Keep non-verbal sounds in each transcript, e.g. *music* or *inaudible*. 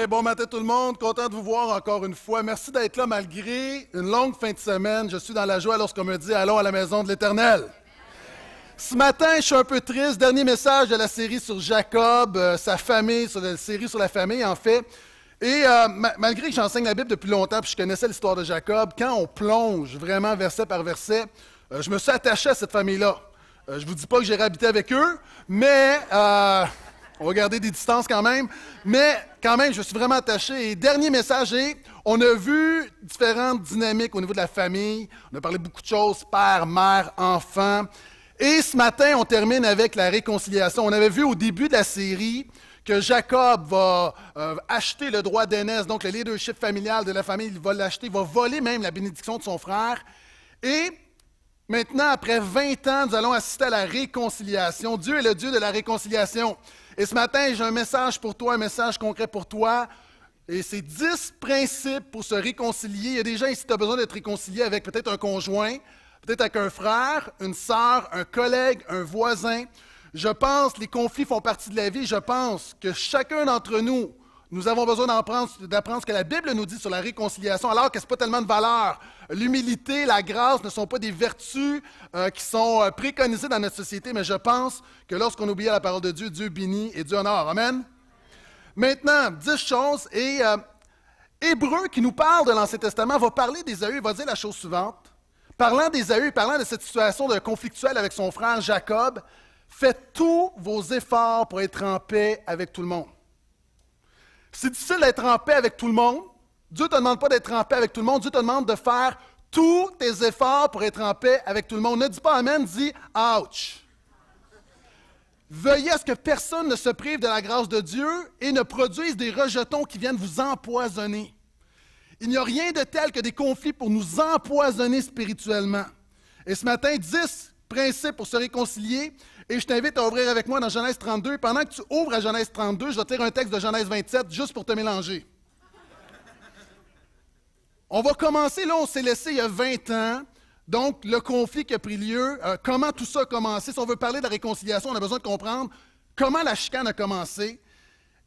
Eh, bon matin tout le monde, content de vous voir encore une fois. Merci d'être là malgré une longue fin de semaine. Je suis dans la joie lorsqu'on me dit allons à la maison de l'Éternel. Ce matin, je suis un peu triste. Dernier message de la série sur Jacob, euh, sa famille, sur la série sur la famille en fait. Et euh, malgré que j'enseigne la Bible depuis longtemps, puis je connaissais l'histoire de Jacob, quand on plonge vraiment verset par verset, euh, je me suis attaché à cette famille-là. je vous dis pas que j'ai réhabité avec eux, mais on va garder des distances quand même. Mais quand même, je suis vraiment attaché. Et dernier message est, on a vu différentes dynamiques au niveau de la famille. On a parlé beaucoup de choses, père, mère, enfant. Et ce matin, on termine avec la réconciliation. On avait vu au début de la série que Jacob va euh, acheter le droit d'aînesse, donc le leadership familial de la famille, il va l'acheter, il va voler même la bénédiction de son frère. Et Maintenant, après 20 ans, nous allons assister à la réconciliation. Dieu est le Dieu de la réconciliation. Et ce matin, j'ai un message pour toi, un message concret pour toi. Et c'est 10 principes pour se réconcilier. Il y a des gens, tu as besoin d'être réconcilié avec peut-être un conjoint, peut-être avec un frère, une sœur, un collègue, un voisin. Je pense, les conflits font partie de la vie. Je pense que chacun d'entre nous, nous avons besoin d'apprendre ce que la Bible nous dit sur la réconciliation, alors que ce n'est pas tellement de valeur. L'humilité, la grâce ne sont pas des vertus euh, qui sont euh, préconisées dans notre société, mais je pense que lorsqu'on oublie la parole de Dieu, Dieu bénit et Dieu honore. Amen. Maintenant, dix choses, et euh, Hébreu qui nous parle de l'Ancien Testament va parler et va dire la chose suivante. Parlant et parlant de cette situation de conflictuelle avec son frère Jacob, faites tous vos efforts pour être en paix avec tout le monde. C'est difficile d'être en paix avec tout le monde. Dieu ne te demande pas d'être en paix avec tout le monde. Dieu te demande de faire tous tes efforts pour être en paix avec tout le monde. Ne dis pas Amen, dis Ouch. Veuillez à ce que personne ne se prive de la grâce de Dieu et ne produise des rejetons qui viennent vous empoisonner. Il n'y a rien de tel que des conflits pour nous empoisonner spirituellement. Et ce matin, 10 principes pour se réconcilier. Et je t'invite à ouvrir avec moi dans Genèse 32. Pendant que tu ouvres à Genèse 32, je vais te un texte de Genèse 27 juste pour te mélanger. On va commencer, là, on s'est laissé il y a 20 ans. Donc, le conflit qui a pris lieu, euh, comment tout ça a commencé. Si on veut parler de la réconciliation, on a besoin de comprendre comment la chicane a commencé.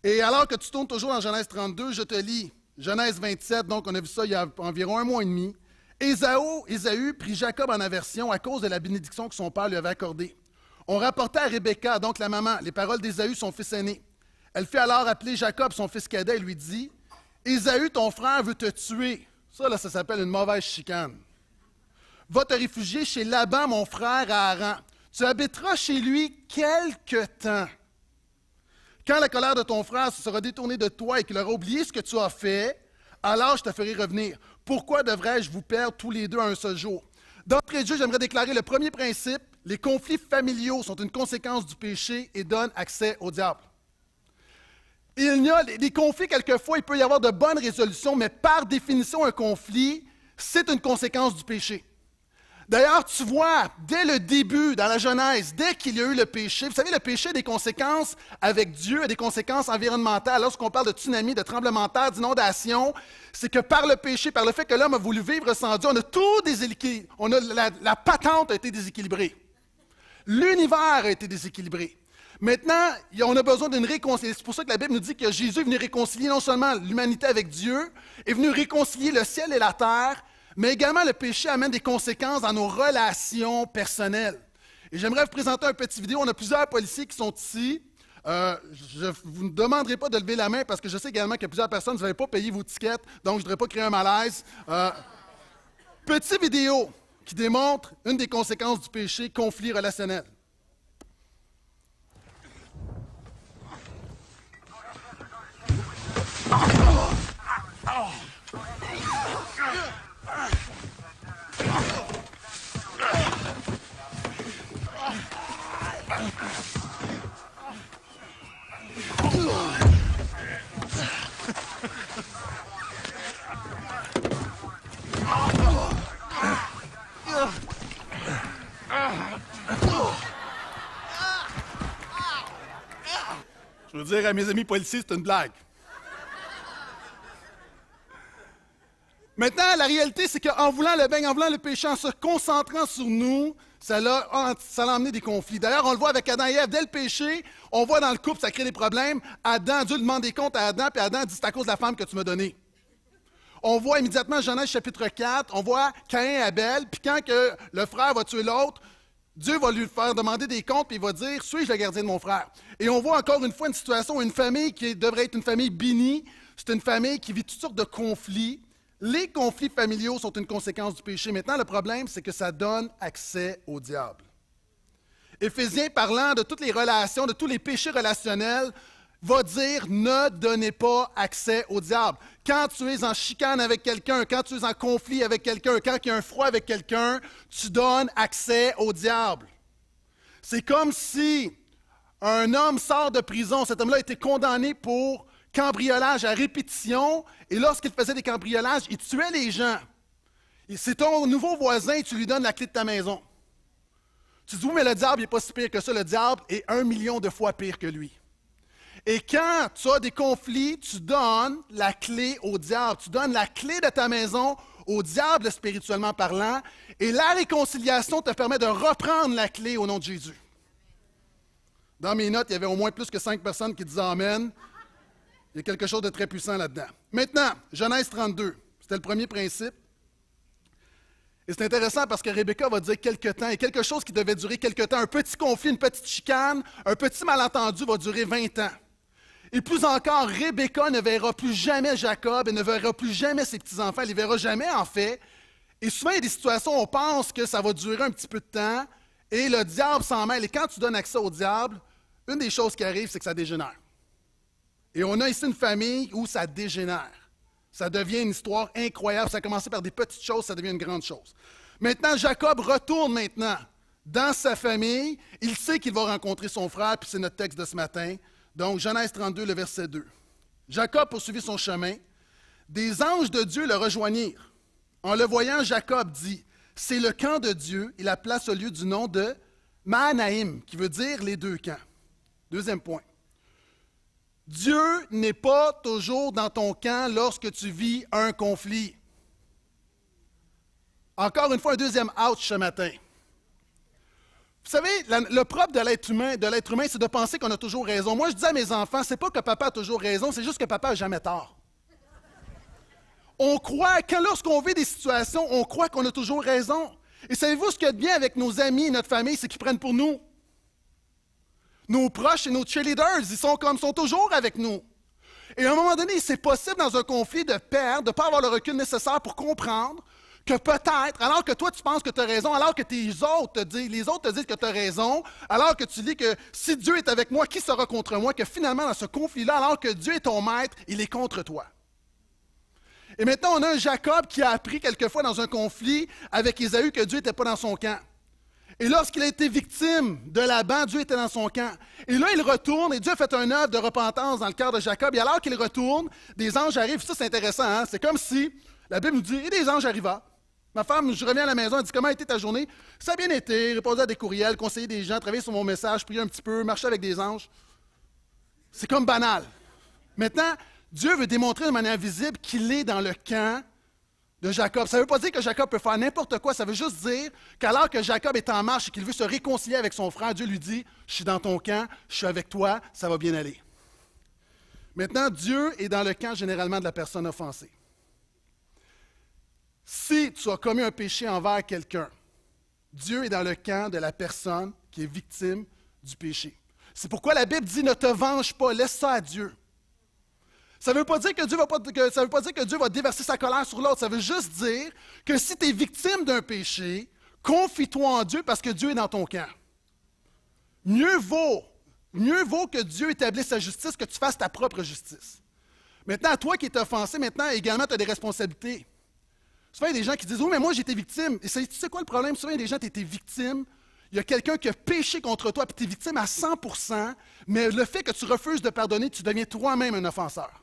Et alors que tu tournes toujours dans Genèse 32, je te lis Genèse 27, donc on a vu ça il y a environ un mois et demi. Ésaü prit Jacob en aversion à cause de la bénédiction que son père lui avait accordée. On rapportait à Rebecca, donc la maman, les paroles d'Ésaü, son fils aîné. Elle fit alors appeler Jacob, son fils cadet, et lui dit Ésaü, ton frère veut te tuer. Ça, là, ça s'appelle une mauvaise chicane. Va te réfugier chez Laban, mon frère, à Aran. Tu habiteras chez lui quelque temps. Quand la colère de ton frère se sera détournée de toi et qu'il aura oublié ce que tu as fait, alors je te ferai revenir. Pourquoi devrais-je vous perdre tous les deux un seul jour? D'entrée de j'aimerais déclarer le premier principe les conflits familiaux sont une conséquence du péché et donnent accès au diable. Il y a des conflits, quelquefois, il peut y avoir de bonnes résolutions, mais par définition, un conflit, c'est une conséquence du péché. D'ailleurs, tu vois, dès le début, dans la Genèse, dès qu'il y a eu le péché, vous savez, le péché a des conséquences avec Dieu, a des conséquences environnementales. Lorsqu'on parle de tsunami, de tremblement de terre, d'inondation, c'est que par le péché, par le fait que l'homme a voulu vivre sans Dieu, on a tout déséquilibré. On a, la patente a été déséquilibrée. L'univers a été déséquilibré. Maintenant, on a besoin d'une réconciliation. C'est pour ça que la Bible nous dit que Jésus est venu réconcilier non seulement l'humanité avec Dieu, est venu réconcilier le ciel et la terre, mais également le péché amène des conséquences dans nos relations personnelles. Et j'aimerais vous présenter un petit vidéo. On a plusieurs policiers qui sont ici. Euh, je ne vous demanderai pas de lever la main parce que je sais également que plusieurs personnes, vous n'avez pas payé vos tickets, donc je ne voudrais pas créer un malaise. Euh, petit vidéo qui démontre une des conséquences du péché, conflit relationnel. dire à mes amis policiers, c'est une blague. Maintenant, la réalité, c'est qu'en voulant le bain, en voulant le péché, en se concentrant sur nous, ça l'a, ça amené des conflits. D'ailleurs, on le voit avec Adam et Ève. Dès le péché, on voit dans le couple, ça crée des problèmes. Adam, Dieu demande des comptes à Adam, puis Adam dit C'est à cause de la femme que tu m'as donnée. On voit immédiatement Genèse chapitre 4, on voit Caïn et Abel, puis quand que le frère va tuer l'autre, Dieu va lui faire demander des comptes, puis il va dire Suis-je le gardien de mon frère et on voit encore une fois une situation, une famille qui devrait être une famille bénie, c'est une famille qui vit toutes sortes de conflits. Les conflits familiaux sont une conséquence du péché. Maintenant, le problème, c'est que ça donne accès au diable. Éphésiens, parlant de toutes les relations, de tous les péchés relationnels, va dire ne donnez pas accès au diable. Quand tu es en chicane avec quelqu'un, quand tu es en conflit avec quelqu'un, quand tu y un froid avec quelqu'un, tu donnes accès au diable. C'est comme si un homme sort de prison. Cet homme-là a été condamné pour cambriolage à répétition. Et lorsqu'il faisait des cambriolages, il tuait les gens. C'est ton nouveau voisin tu lui donnes la clé de ta maison. Tu dis, oui, mais le diable n'est pas si pire que ça. Le diable est un million de fois pire que lui. Et quand tu as des conflits, tu donnes la clé au diable. Tu donnes la clé de ta maison au diable spirituellement parlant. Et la réconciliation te permet de reprendre la clé au nom de Jésus. Dans mes notes, il y avait au moins plus que cinq personnes qui disaient Amen. Il y a quelque chose de très puissant là-dedans. Maintenant, Genèse 32, c'était le premier principe. Et c'est intéressant parce que Rebecca va dire quelque temps, et quelque chose qui devait durer quelque temps, un petit conflit, une petite chicane, un petit malentendu va durer 20 ans. Et plus encore, Rebecca ne verra plus jamais Jacob, et ne verra plus jamais ses petits-enfants, elle ne les verra jamais en fait. Et souvent, il y a des situations où on pense que ça va durer un petit peu de temps, et le diable s'en mêle. Et quand tu donnes accès au diable, une des choses qui arrive, c'est que ça dégénère. Et on a ici une famille où ça dégénère. Ça devient une histoire incroyable. Ça a commencé par des petites choses, ça devient une grande chose. Maintenant, Jacob retourne maintenant dans sa famille. Il sait qu'il va rencontrer son frère, puis c'est notre texte de ce matin. Donc, Genèse 32, le verset 2. Jacob poursuivit son chemin. Des anges de Dieu le rejoignirent. En le voyant, Jacob dit, c'est le camp de Dieu. Il la place au lieu du nom de Mahanaïm, qui veut dire les deux camps. Deuxième point. Dieu n'est pas toujours dans ton camp lorsque tu vis un conflit. Encore une fois, un deuxième out ce matin. Vous savez, le propre de l'être humain, humain, c'est de penser qu'on a toujours raison. Moi, je dis à mes enfants, c'est pas que papa a toujours raison, c'est juste que papa n'a jamais tort. On croit, que lorsqu'on vit des situations, on croit qu'on a toujours raison. Et savez-vous ce qu'il y a de bien avec nos amis et notre famille, c'est qu'ils prennent pour nous. Nos proches et nos cheerleaders, ils sont comme sont toujours avec nous. Et à un moment donné, c'est possible dans un conflit de perdre, de ne pas avoir le recul nécessaire pour comprendre que peut-être, alors que toi tu penses que tu as raison, alors que les autres te disent que tu as raison, alors que tu dis que si Dieu est avec moi, qui sera contre moi, que finalement dans ce conflit-là, alors que Dieu est ton maître, il est contre toi. Et maintenant, on a un Jacob qui a appris quelquefois dans un conflit avec Ésaü que Dieu n'était pas dans son camp. Et lorsqu'il a été victime de Laban, Dieu était dans son camp. Et là, il retourne et Dieu a fait un œuvre de repentance dans le cœur de Jacob. Et alors qu'il retourne, des anges arrivent. Ça, c'est intéressant. Hein. C'est comme si la Bible nous dit Et des anges arrivent. Ma femme, je reviens à la maison, elle dit Comment a été ta journée Ça a bien été. répondait à des courriels, conseillait des gens, travailler sur mon message, priait un petit peu, marchait avec des anges. C'est comme banal. Maintenant, Dieu veut démontrer de manière visible qu'il est dans le camp de Jacob. Ça ne veut pas dire que Jacob peut faire n'importe quoi, ça veut juste dire qu'alors que Jacob est en marche et qu'il veut se réconcilier avec son frère, Dieu lui dit, je suis dans ton camp, je suis avec toi, ça va bien aller. Maintenant, Dieu est dans le camp généralement de la personne offensée. Si tu as commis un péché envers quelqu'un, Dieu est dans le camp de la personne qui est victime du péché. C'est pourquoi la Bible dit ne te venge pas, laisse ça à Dieu. Ça ne veut, pas dire que Dieu va déverser sa colère sur l'autre. Ça veut juste dire que si tu es victime d'un péché, confie-toi en Dieu parce que Dieu est dans ton camp. Mieux vaut, mieux vaut que Dieu établisse sa justice que tu fasses ta propre justice. Maintenant, toi qui es offensé, maintenant également, tu as des responsabilités. Souvent, il y a des gens qui disent Oui, mais moi, j'étais victime. Et tu sais quoi le problème Souvent, il y a des gens, qui étaient victimes. Il y a quelqu'un qui a péché contre toi, puis tu es victime à 100 mais le fait que tu refuses de pardonner, tu deviens toi-même un offenseur.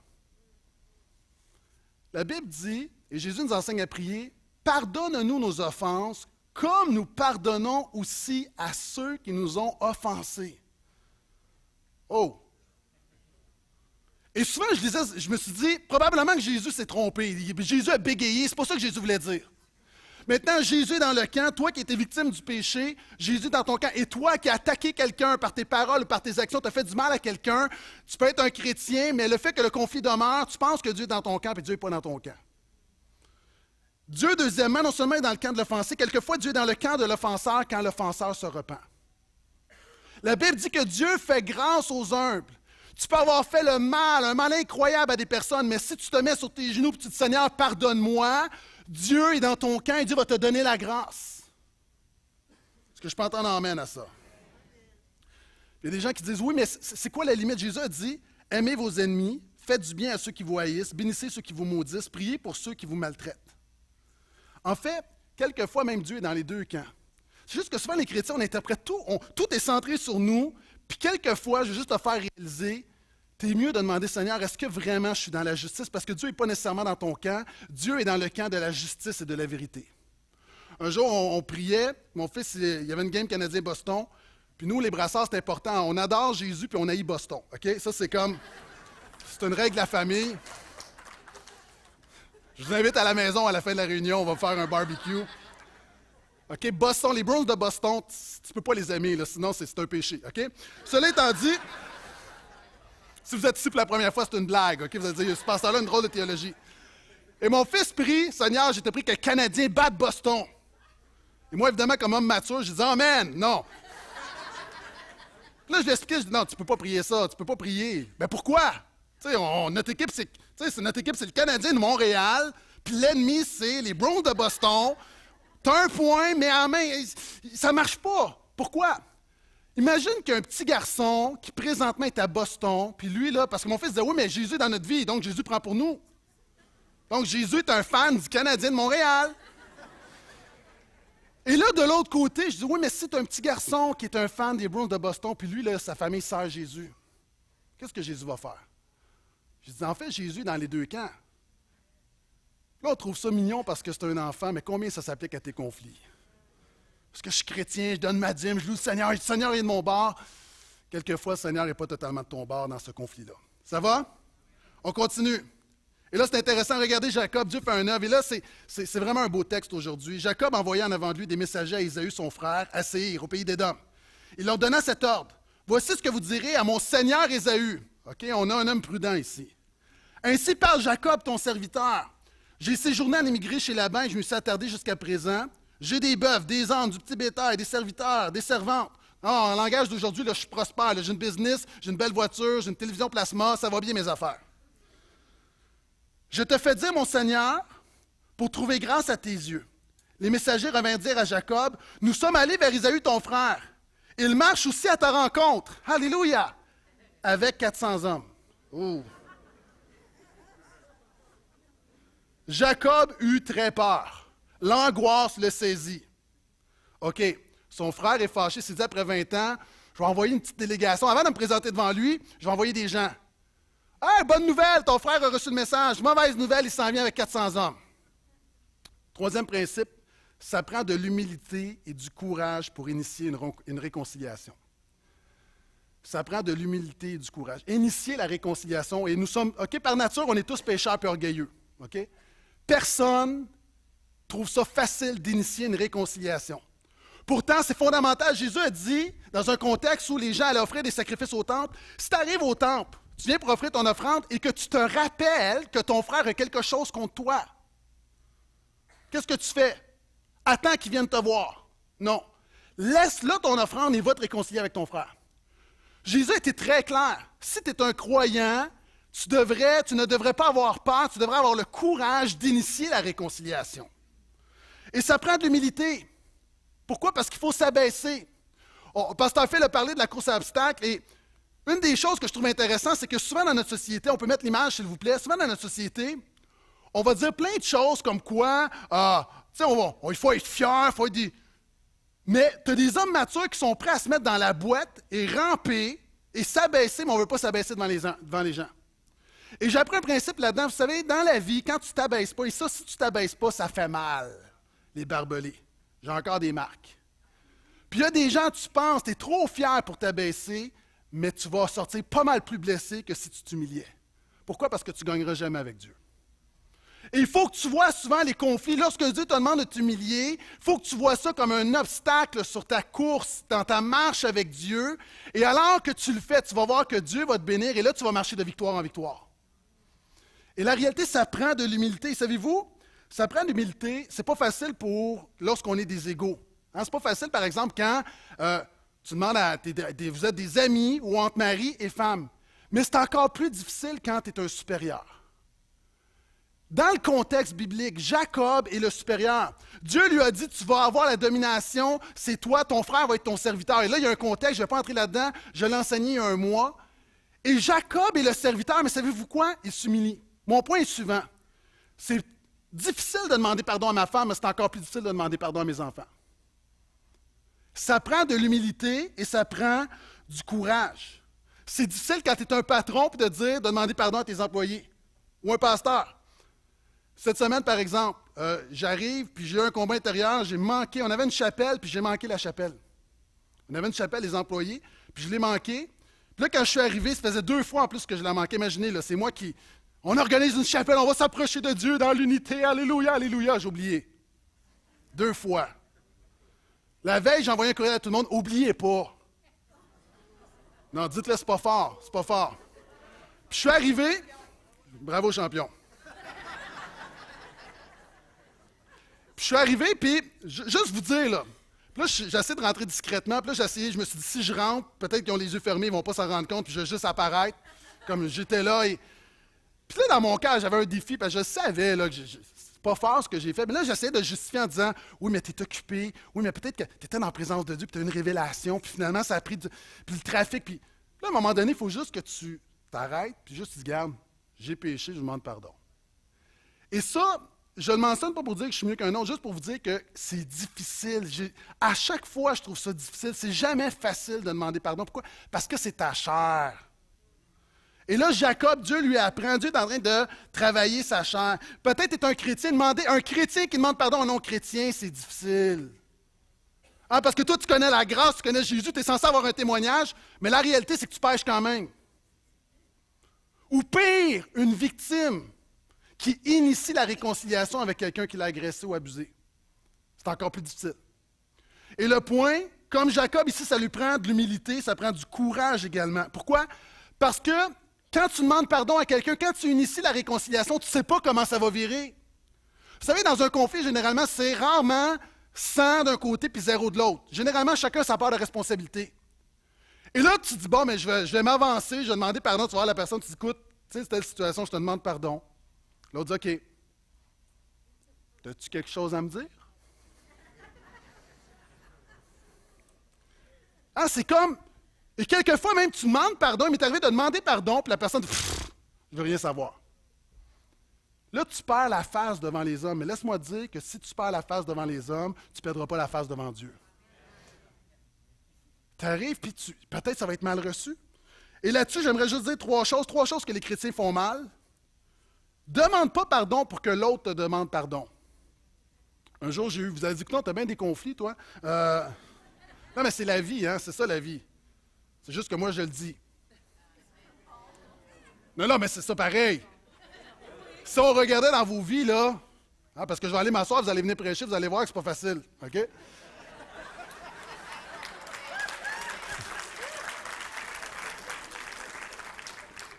La Bible dit, et Jésus nous enseigne à prier, pardonne-nous nos offenses comme nous pardonnons aussi à ceux qui nous ont offensés. Oh! Et souvent, je, disais, je me suis dit, probablement que Jésus s'est trompé. Jésus a bégayé, c'est pas ça que Jésus voulait dire. Maintenant, Jésus est dans le camp, toi qui étais victime du péché, Jésus est dans ton camp, et toi qui as attaqué quelqu'un par tes paroles, par tes actions, tu as fait du mal à quelqu'un, tu peux être un chrétien, mais le fait que le conflit demeure, tu penses que Dieu est dans ton camp, et Dieu n'est pas dans ton camp. Dieu, deuxièmement, non seulement est dans le camp de l'offensé, quelquefois Dieu est dans le camp de l'offenseur quand l'offenseur se repent. La Bible dit que Dieu fait grâce aux humbles. Tu peux avoir fait le mal, un mal incroyable à des personnes, mais si tu te mets sur tes genoux et tu dis Seigneur, pardonne-moi, Dieu est dans ton camp et Dieu va te donner la grâce. Est-ce que je peux entendre amène à ça? Il y a des gens qui disent Oui, mais c'est quoi la limite? Jésus a dit Aimez vos ennemis, faites du bien à ceux qui vous haïssent, bénissez ceux qui vous maudissent, priez pour ceux qui vous maltraitent. En fait, quelquefois même Dieu est dans les deux camps. C'est juste que souvent les chrétiens, on interprète tout, tout est centré sur nous, puis quelquefois, je vais juste te faire réaliser tu mieux de demander, Seigneur, est-ce que vraiment je suis dans la justice? Parce que Dieu n'est pas nécessairement dans ton camp. Dieu est dans le camp de la justice et de la vérité. Un jour, on, priait. Mon fils, il y avait une game canadien-Boston. Puis nous, les Brassards, c'est important. On adore Jésus, puis on haït Boston. OK? Ça, c'est comme. C'est une règle de la famille. Je vous invite à la maison à la fin de la réunion. On va faire un barbecue. OK? Boston, les Bruins de Boston, tu peux pas les aimer, sinon c'est un péché. OK? Cela étant dit. Si vous êtes ici pour la première fois, c'est une blague, OK? Vous allez dire, ce pasteur-là, une drôle de théologie. Et mon fils prie, Seigneur, j'étais pris que le Canadien batte Boston. Et moi, évidemment, comme homme mature, je dis Amen, non. là, je lui je dis Non, tu peux pas prier ça, tu peux pas prier. Mais ben, pourquoi? Tu sais, notre équipe, c'est le Canadien de Montréal, puis l'ennemi, c'est les Browns de Boston. T'as un point, mais en main, ça marche pas. Pourquoi? Imagine qu'un petit garçon qui présentement est à Boston, puis lui, là, parce que mon fils disait, oui, mais Jésus est dans notre vie, donc Jésus prend pour nous. Donc Jésus est un fan du Canadien de Montréal. Et là, de l'autre côté, je dis, oui, mais c'est un petit garçon qui est un fan des Bruins de Boston, puis lui, là, sa famille sert Jésus. Qu'est-ce que Jésus va faire? Je dis, en fait, Jésus est dans les deux camps. Là, on trouve ça mignon parce que c'est un enfant, mais combien ça s'applique à tes conflits? Parce que je suis chrétien, je donne ma dîme, je loue le Seigneur, le Seigneur est de mon bord. Quelquefois, le Seigneur n'est pas totalement de ton bord dans ce conflit-là. Ça va? On continue. Et là, c'est intéressant, regardez Jacob, Dieu fait un œuvre. Et là, c'est vraiment un beau texte aujourd'hui. Jacob envoya en avant de lui des messagers à Ésaü, son frère, à Seir, au pays d'Édom. Il leur donna cet ordre. Voici ce que vous direz à mon Seigneur Esaü. » OK, on a un homme prudent ici. Ainsi parle Jacob, ton serviteur. J'ai séjourné en émigré chez Laban et je me suis attardé jusqu'à présent. J'ai des bœufs, des ânes, du petit bétail, des serviteurs, des servantes. Non, ah, en langage d'aujourd'hui, je suis prospère, j'ai une business, j'ai une belle voiture, j'ai une télévision plasma, ça va bien mes affaires. Je te fais dire, mon Seigneur, pour trouver grâce à tes yeux. Les messagers revinrent dire à Jacob Nous sommes allés vers Isaïe, ton frère. Il marche aussi à ta rencontre. Alléluia Avec 400 hommes. Oh. Jacob eut très peur. L'angoisse le saisit. OK, son frère est fâché, S'il dit après 20 ans, je vais envoyer une petite délégation. Avant de me présenter devant lui, je vais envoyer des gens. Hey, bonne nouvelle, ton frère a reçu le message. Mauvaise nouvelle, il s'en vient avec 400 hommes. Troisième principe, ça prend de l'humilité et du courage pour initier une, une réconciliation. Ça prend de l'humilité et du courage. Initier la réconciliation, et nous sommes, OK, par nature, on est tous pécheurs et orgueilleux. OK? Personne trouve ça facile d'initier une réconciliation. Pourtant, c'est fondamental. Jésus a dit, dans un contexte où les gens allaient offrir des sacrifices au temple, si tu arrives au temple, tu viens pour offrir ton offrande et que tu te rappelles que ton frère a quelque chose contre toi, qu'est-ce que tu fais? Attends qu'il vienne te voir. Non. Laisse-le ton offrande et va te réconcilier avec ton frère. Jésus était très clair. Si tu es un croyant, tu, devrais, tu ne devrais pas avoir peur, tu devrais avoir le courage d'initier la réconciliation. Et ça prend de l'humilité. Pourquoi? Parce qu'il faut s'abaisser. Oh, Pasteur Phil a parlé de la course à obstacles et une des choses que je trouve intéressante, c'est que souvent dans notre société, on peut mettre l'image, s'il vous plaît, souvent dans notre société, on va dire plein de choses comme quoi, ah, tu sais, il faut être fier, il faut être Mais tu as des hommes matures qui sont prêts à se mettre dans la boîte et ramper et s'abaisser, mais on ne veut pas s'abaisser devant les, devant les gens. Et j'ai appris un principe là-dedans. Vous savez, dans la vie, quand tu t'abaisses pas, et ça, si tu t'abaisses pas, ça fait mal les barbelés. J'ai encore des marques. Puis il y a des gens, tu penses, tu es trop fier pour t'abaisser, mais tu vas sortir pas mal plus blessé que si tu t'humiliais. Pourquoi? Parce que tu ne gagneras jamais avec Dieu. Et il faut que tu vois souvent les conflits. Lorsque Dieu te demande de t'humilier, il faut que tu vois ça comme un obstacle sur ta course, dans ta marche avec Dieu. Et alors que tu le fais, tu vas voir que Dieu va te bénir et là, tu vas marcher de victoire en victoire. Et la réalité, ça prend de l'humilité. Savez-vous? Ça prend l'humilité. C'est pas facile pour lorsqu'on est des égaux. Ce hein, C'est pas facile, par exemple, quand euh, tu demandes à vous êtes des amis ou entre mari et femme. Mais c'est encore plus difficile quand tu es un supérieur. Dans le contexte biblique, Jacob est le supérieur. Dieu lui a dit, tu vas avoir la domination, c'est toi, ton frère va être ton serviteur. Et là, il y a un contexte, je ne vais pas entrer là-dedans, je l'ai enseigné il y a un mois. Et Jacob est le serviteur, mais savez-vous quoi? Il s'humilie. Mon point est suivant. C'est difficile de demander pardon à ma femme, mais c'est encore plus difficile de demander pardon à mes enfants. Ça prend de l'humilité et ça prend du courage. C'est difficile quand tu es un patron de dire de demander pardon à tes employés ou un pasteur. Cette semaine, par exemple, euh, j'arrive, puis j'ai eu un combat intérieur, j'ai manqué, on avait une chapelle, puis j'ai manqué la chapelle. On avait une chapelle, les employés, puis je l'ai manqué. Puis là, quand je suis arrivé, ça faisait deux fois en plus que je l'ai manquais. Imaginez, là, c'est moi qui, on organise une chapelle, on va s'approcher de Dieu dans l'unité. Alléluia, alléluia, j'ai oublié. Deux fois. La veille, j'ai envoyé un courriel à tout le monde, oubliez pas. Non, dites-le, c'est pas fort, c'est pas fort. Puis je suis arrivé, bravo champion. Puis je suis arrivé, puis juste vous dire, là, là, j'essaie de rentrer discrètement. Puis là, essayé. je me suis dit, si je rentre, peut-être qu'ils ont les yeux fermés, ils vont pas s'en rendre compte, puis je vais juste apparaître. Comme j'étais là, et puis là, dans mon cas, j'avais un défi, parce que je savais là, que c'est pas fort ce que j'ai fait. Mais là, j'essayais de justifier en disant Oui, mais tu es occupé. Oui, mais peut-être que étais dans la présence de Dieu, puis eu une révélation, puis finalement, ça a pris du. Puis le trafic. Puis là, à un moment donné, il faut juste que tu t'arrêtes, puis juste tu te gardes J'ai péché, je demande pardon. Et ça, je ne le mentionne pas pour dire que je suis mieux qu'un autre, juste pour vous dire que c'est difficile. à chaque fois, je trouve ça difficile. C'est jamais facile de demander pardon. Pourquoi? Parce que c'est ta chair. Et là, Jacob, Dieu lui apprend, Dieu est en train de travailler sa chair. Peut-être est un chrétien, demander, un chrétien qui demande pardon à un non-chrétien, c'est difficile. Ah, parce que toi, tu connais la grâce, tu connais Jésus, tu es censé avoir un témoignage, mais la réalité, c'est que tu pèches quand même. Ou pire, une victime qui initie la réconciliation avec quelqu'un qui l'a agressé ou abusé. C'est encore plus difficile. Et le point, comme Jacob ici, ça lui prend de l'humilité, ça prend du courage également. Pourquoi? Parce que quand tu demandes pardon à quelqu'un, quand tu inities la réconciliation, tu ne sais pas comment ça va virer. Vous savez, dans un conflit, généralement, c'est rarement 100 d'un côté puis zéro de l'autre. Généralement, chacun sa part de responsabilité. Et là, tu te dis, bon, mais je vais, m'avancer, je vais demander pardon. Tu vas voir la personne, tu dis, écoute, tu sais, c'est telle situation, je te demande pardon. L'autre dit, OK, as-tu quelque chose à me dire? Ah, c'est comme, et quelquefois même, tu demandes pardon, il m'est arrivé de demander pardon, puis la personne, je veux rien savoir. Là, tu perds la face devant les hommes, mais laisse-moi dire que si tu perds la face devant les hommes, tu ne perdras pas la face devant Dieu. tu arrives, puis peut-être ça va être mal reçu. Et là-dessus, j'aimerais juste dire trois choses, trois choses que les chrétiens font mal. Demande pas pardon pour que l'autre te demande pardon. Un jour, j'ai eu, vous avez dit que non, as bien des conflits, toi. Euh, non, mais c'est la vie, hein, c'est ça la vie. C'est juste que moi, je le dis. Non, non, mais c'est ça pareil. Si on regardait dans vos vies, là, hein, parce que je vais aller m'asseoir, vous allez venir prêcher, vous allez voir que c'est pas facile. OK?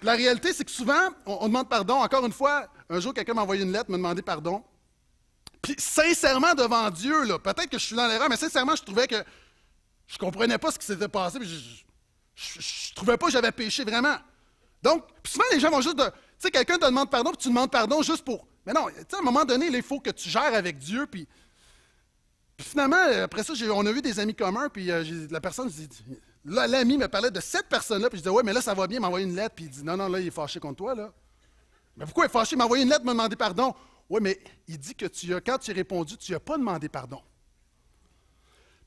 La réalité, c'est que souvent, on, demande pardon. Encore une fois, un jour, quelqu'un m'a envoyé une lettre, me demandé pardon. Puis, sincèrement, devant Dieu, là, peut-être que je suis dans l'erreur, mais sincèrement, je trouvais que je comprenais pas ce qui s'était passé. Puis je, ne trouvais pas que j'avais péché vraiment. Donc, souvent, les gens vont juste de. Tu sais, quelqu'un te demande pardon, puis tu demandes pardon juste pour. Mais non, tu sais, à un moment donné, il faut que tu gères avec Dieu, puis. puis finalement, après ça, on a eu des amis communs, puis euh, la personne dit. Là, l'ami me parlait de cette personne-là, puis je disais, ouais, mais là, ça va bien, il m'a envoyé une lettre, puis il dit, non, non, là, il est fâché contre toi, là. Mais pourquoi il est fâché? Il m'a envoyé une lettre, m'a demandé pardon. Oui, mais il dit que tu as, quand tu as répondu, tu n'as pas demandé pardon.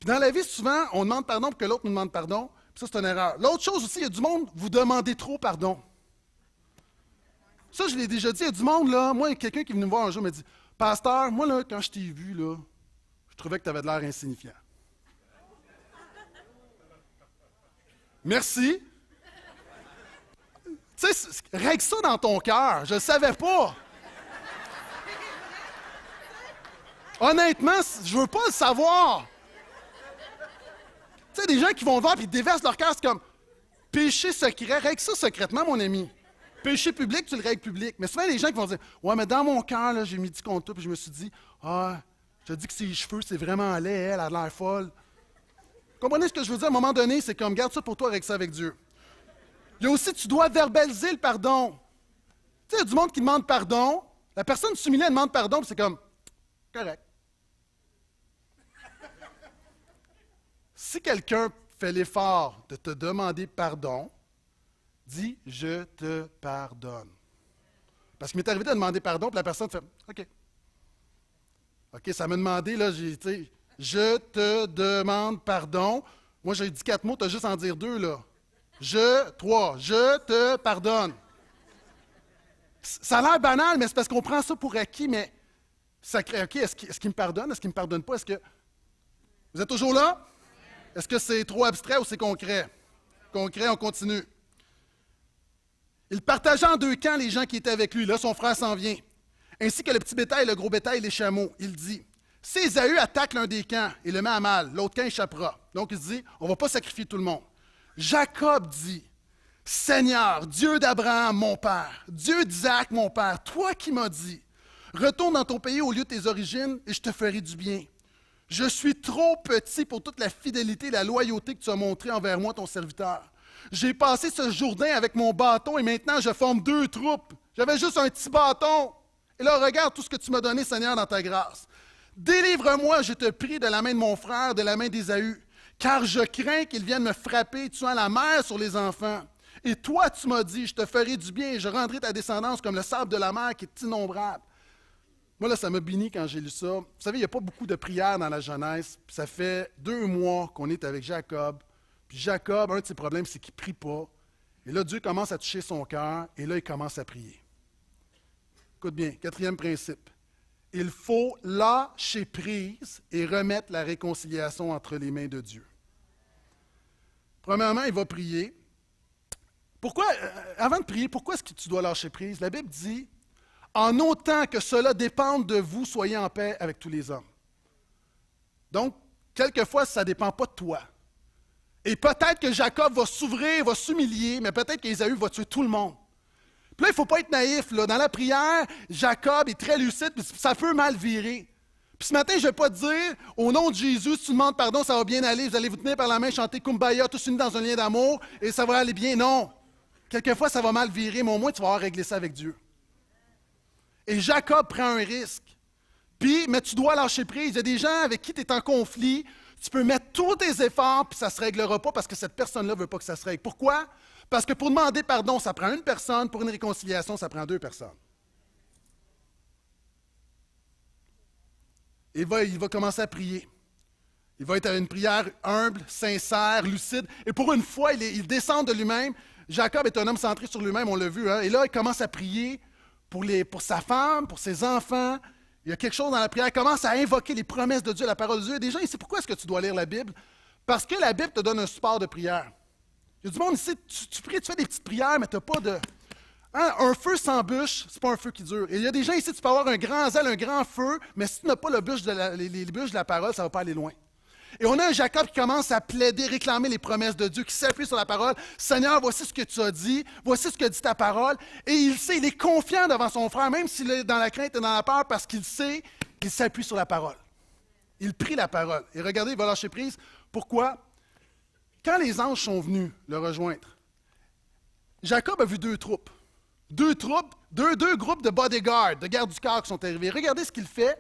Puis dans la vie, souvent, on demande pardon pour que l'autre nous demande pardon, ça, c'est une erreur. L'autre chose aussi, il y a du monde, vous demandez trop pardon. Ça, je l'ai déjà dit, il y a du monde, là. Moi, il y a quelqu'un qui est venu me voir un jour me m'a dit Pasteur, moi, là, quand je t'ai vu, là, je trouvais que tu avais de l'air insignifiant. Merci. Tu sais, règle ça dans ton cœur. Je ne savais pas. Honnêtement, je veux pas le savoir. Tu sais, des gens qui vont voir et déversent leur casse comme péché secret, règle ça secrètement, mon ami. Péché public, tu le règles public. Mais souvent, les gens qui vont dire Ouais, mais dans mon cœur, j'ai mis du contre toi, puis je me suis dit Ah, je te dis que ses cheveux, c'est vraiment laid, elle a l'air folle. Comprenez ce que je veux dire? À un moment donné, c'est comme garde ça pour toi, règle ça avec Dieu. Il y a aussi, tu dois verbaliser le pardon. Tu sais, il y a du monde qui demande pardon. La personne s'humilie, elle demande pardon, c'est comme correct. Si quelqu'un fait l'effort de te demander pardon, dis je te pardonne. Parce qu'il m'est arrivé de demander pardon, puis la personne fait OK. OK, ça m'a demandé, là, j'ai, je te demande pardon. Moi, j'ai dit quatre mots, tu as juste à en dire deux, là. Je, trois, je te pardonne. Ça a l'air banal, mais c'est parce qu'on prend ça pour acquis, mais ça crée, OK, est-ce qu'il, me pardonne, est-ce qu'il ne me pardonne pas, est-ce que... Vous êtes toujours là? Est-ce que c'est trop abstrait ou c'est concret? Concret, on continue. Il partagea en deux camps les gens qui étaient avec lui. Là, son frère s'en vient. Ainsi que le petit bétail, le gros bétail, les chameaux. Il dit Si Esaü attaque l'un des camps et le met à mal, l'autre camp échappera. Donc il dit On ne va pas sacrifier tout le monde. Jacob dit Seigneur, Dieu d'Abraham, mon père, Dieu d'Isaac, mon père, toi qui m'as dit Retourne dans ton pays au lieu de tes origines et je te ferai du bien. Je suis trop petit pour toute la fidélité et la loyauté que tu as montré envers moi, ton serviteur. J'ai passé ce Jourdain avec mon bâton et maintenant je forme deux troupes. J'avais juste un petit bâton. Et là, regarde tout ce que tu m'as donné, Seigneur, dans ta grâce. Délivre-moi, je te prie, de la main de mon frère, de la main d'Ésaü, car je crains qu'il vienne me frapper, tuant la mère sur les enfants. Et toi, tu m'as dit, je te ferai du bien et je rendrai ta descendance comme le sable de la mer qui est innombrable. Moi, là, ça m'a béni quand j'ai lu ça. Vous savez, il n'y a pas beaucoup de prières dans la jeunesse. ça fait deux mois qu'on est avec Jacob. Puis Jacob, un de ses problèmes, c'est qu'il ne prie pas. Et là, Dieu commence à toucher son cœur et là, il commence à prier. Écoute bien, quatrième principe. Il faut lâcher prise et remettre la réconciliation entre les mains de Dieu. Premièrement, il va prier. Pourquoi, euh, avant de prier, pourquoi est-ce que tu dois lâcher prise? La Bible dit en autant que cela dépende de vous, soyez en paix avec tous les hommes. Donc, quelquefois, ça ne dépend pas de toi. Et peut-être que Jacob va s'ouvrir, va s'humilier, mais peut-être qu'Ésaü va tuer tout le monde. Puis là, il ne faut pas être naïf. Dans la prière, Jacob est très lucide, puis ça peut mal virer. Puis ce matin, je ne vais pas te dire, au nom de Jésus, si tu demandes pardon, ça va bien aller, vous allez vous tenir par la main, chanter Kumbaya, tous unis dans un lien d'amour, et ça va aller bien. Non. Quelquefois, ça va mal virer, mais au moins, tu vas avoir réglé ça avec Dieu. Et Jacob prend un risque. Puis, mais tu dois lâcher prise. Il y a des gens avec qui tu es en conflit. Tu peux mettre tous tes efforts, puis ça ne se réglera pas parce que cette personne-là ne veut pas que ça se règle. Pourquoi? Parce que pour demander pardon, ça prend une personne. Pour une réconciliation, ça prend deux personnes. Et va, il va commencer à prier. Il va être à une prière humble, sincère, lucide. Et pour une fois, il, descend de lui-même. Jacob est un homme centré sur lui-même, on l'a vu. Hein. Et là, il commence à prier pour, sa femme, pour ses enfants. Il y a quelque chose dans la prière. Commence à invoquer les promesses de Dieu, la parole de Dieu. des gens ici, pourquoi est-ce que tu dois lire la Bible? Parce que la Bible te donne un support de prière. Il y a du monde ici, tu, pries, tu fais des petites prières, mais tu n'as pas de. Hein, un feu sans bûche, c'est pas un feu qui dure. il y a des gens ici, tu peux avoir un grand zèle, un grand feu, mais si tu n'as pas le bûche de les, les bûches de la parole, ça ne va pas aller loin. Et on a un Jacob qui commence à plaider, réclamer les promesses de Dieu, qui s'appuie sur la parole. Seigneur, voici ce que tu as dit, voici ce que dit ta parole. Et il sait, il est confiant devant son frère, même s'il est dans la crainte et dans la peur, parce qu'il sait qu'il s'appuie sur la parole. Il prie la parole. Et regardez, il va lâcher prise. Pourquoi? Quand les anges sont venus le rejoindre, Jacob a vu deux troupes. Deux troupes, deux, deux groupes de bodyguards, de gardes du corps qui sont arrivés. Regardez ce qu'il fait.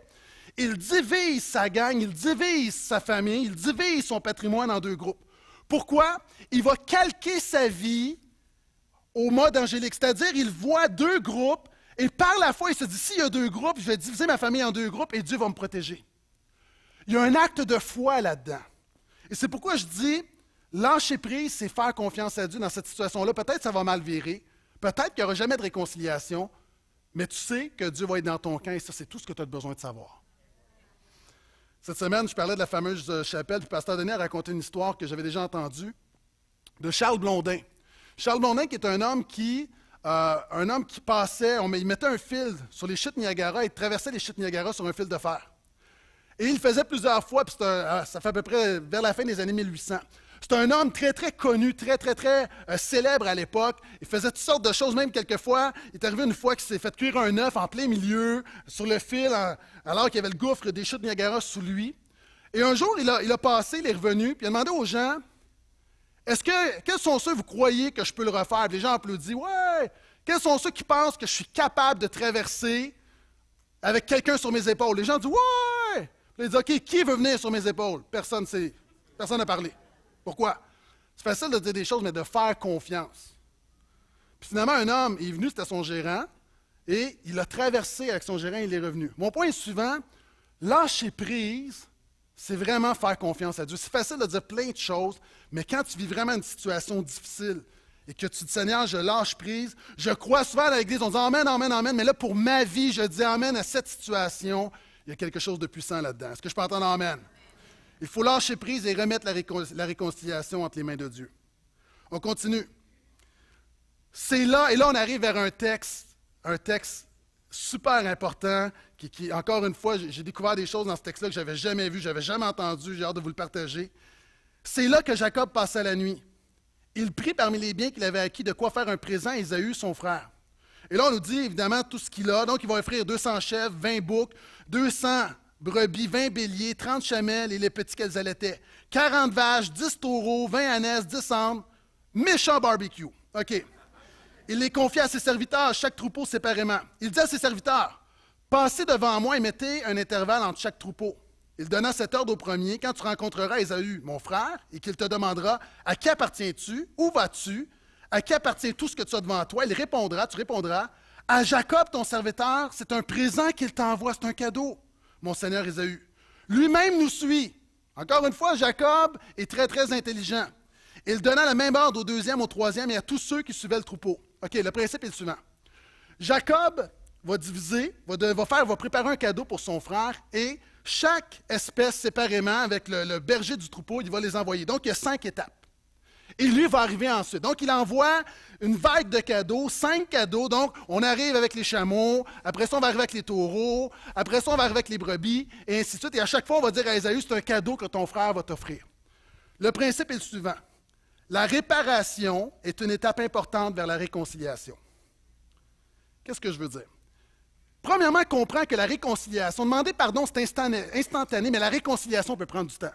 Il divise sa gang, il divise sa famille, il divise son patrimoine en deux groupes. Pourquoi? Il va calquer sa vie au mode angélique, c'est-à-dire il voit deux groupes et par la foi, il se dit, s'il y a deux groupes, je vais diviser ma famille en deux groupes et Dieu va me protéger. Il y a un acte de foi là-dedans. Et c'est pourquoi je dis, lâcher prise, c'est faire confiance à Dieu dans cette situation-là. Peut-être ça va mal virer, peut-être qu'il n'y aura jamais de réconciliation, mais tu sais que Dieu va être dans ton camp et ça, c'est tout ce que tu as besoin de savoir. Cette semaine, je parlais de la fameuse euh, chapelle, du Pasteur Denis a raconté une histoire que j'avais déjà entendue de Charles Blondin. Charles Blondin, qui est un homme qui, euh, un homme qui passait, il mettait un fil sur les chutes Niagara et traversait les chutes Niagara sur un fil de fer. Et il le faisait plusieurs fois, puis euh, ça fait à peu près vers la fin des années 1800. C'est un homme très, très connu, très, très, très euh, célèbre à l'époque. Il faisait toutes sortes de choses, même quelquefois. Il est arrivé une fois qu'il s'est fait cuire un œuf en plein milieu, sur le fil, alors qu'il y avait le gouffre des chutes Niagara sous lui. Et un jour, il a, passé, il est revenu, puis il a demandé aux gens Est-ce que, quels sont ceux, vous croyez que je peux le refaire Les gens applaudissent Ouais Quels sont ceux qui pensent que je suis capable de traverser avec quelqu'un sur mes épaules Les gens disent Ouais puis Il dit Ok, qui veut venir sur mes épaules Personne sait. personne n'a parlé. Pourquoi? C'est facile de dire des choses, mais de faire confiance. Puis finalement, un homme est venu, c'était son gérant, et il a traversé avec son gérant, il est revenu. Mon point est suivant, lâcher prise, c'est vraiment faire confiance à Dieu. C'est facile de dire plein de choses, mais quand tu vis vraiment une situation difficile et que tu dis Seigneur, je lâche prise, je crois souvent à l'Église, on dit Amen, Amen, Amen, mais là pour ma vie, je dis Amen à cette situation, il y a quelque chose de puissant là-dedans. Est-ce que je peux entendre Amen? Il faut lâcher prise et remettre la, réconciliation entre les mains de Dieu. On continue. C'est là, et là on arrive vers un texte, un texte super important, qui, encore une fois, j'ai découvert des choses dans ce texte-là que je n'avais jamais vu, j'avais jamais entendu, j'ai hâte de vous le partager. C'est là que Jacob passa la nuit. Il prit parmi les biens qu'il avait acquis de quoi faire un présent à isaïe son frère. Et là, on nous dit évidemment tout ce qu'il a. Donc, il va offrir 200 chèvres, 20 boucs, 200 brebis, 20 béliers, 30 chamelles et les petits qu'elles allaitaient, 40 vaches, 10 taureaux, 20 ânes, 10 cendres, méchant barbecue. OK. Il les confia à ses serviteurs, chaque troupeau séparément. Il dit à ses serviteurs, Passez devant moi et mettez un intervalle entre chaque troupeau. Il donna cet ordre au premier, quand tu rencontreras Esaü, mon frère, et qu'il te demandera, à qui appartiens-tu, où vas-tu, à qui appartient tout ce que tu as devant toi, il répondra, tu répondras, à Jacob, ton serviteur, c'est un présent qu'il t'envoie, c'est un cadeau mon Seigneur Lui-même nous suit. Encore une fois, Jacob est très, très intelligent. Il donna la même ordre au deuxième, au troisième et à tous ceux qui suivaient le troupeau. OK, le principe est le suivant. Jacob va diviser, va, faire, va préparer un cadeau pour son frère et chaque espèce séparément avec le, le berger du troupeau, il va les envoyer. Donc, il y a cinq étapes. Et lui va arriver ensuite. Donc, il envoie une vague de cadeaux, cinq cadeaux. Donc, on arrive avec les chameaux, après ça, on va arriver avec les taureaux, après ça, on va arriver avec les brebis, et ainsi de suite. Et à chaque fois, on va dire à Esaü, c'est un cadeau que ton frère va t'offrir. Le principe est le suivant. La réparation est une étape importante vers la réconciliation. Qu'est-ce que je veux dire? Premièrement, comprends que la réconciliation, demander pardon, c'est instantané, mais la réconciliation peut prendre du temps.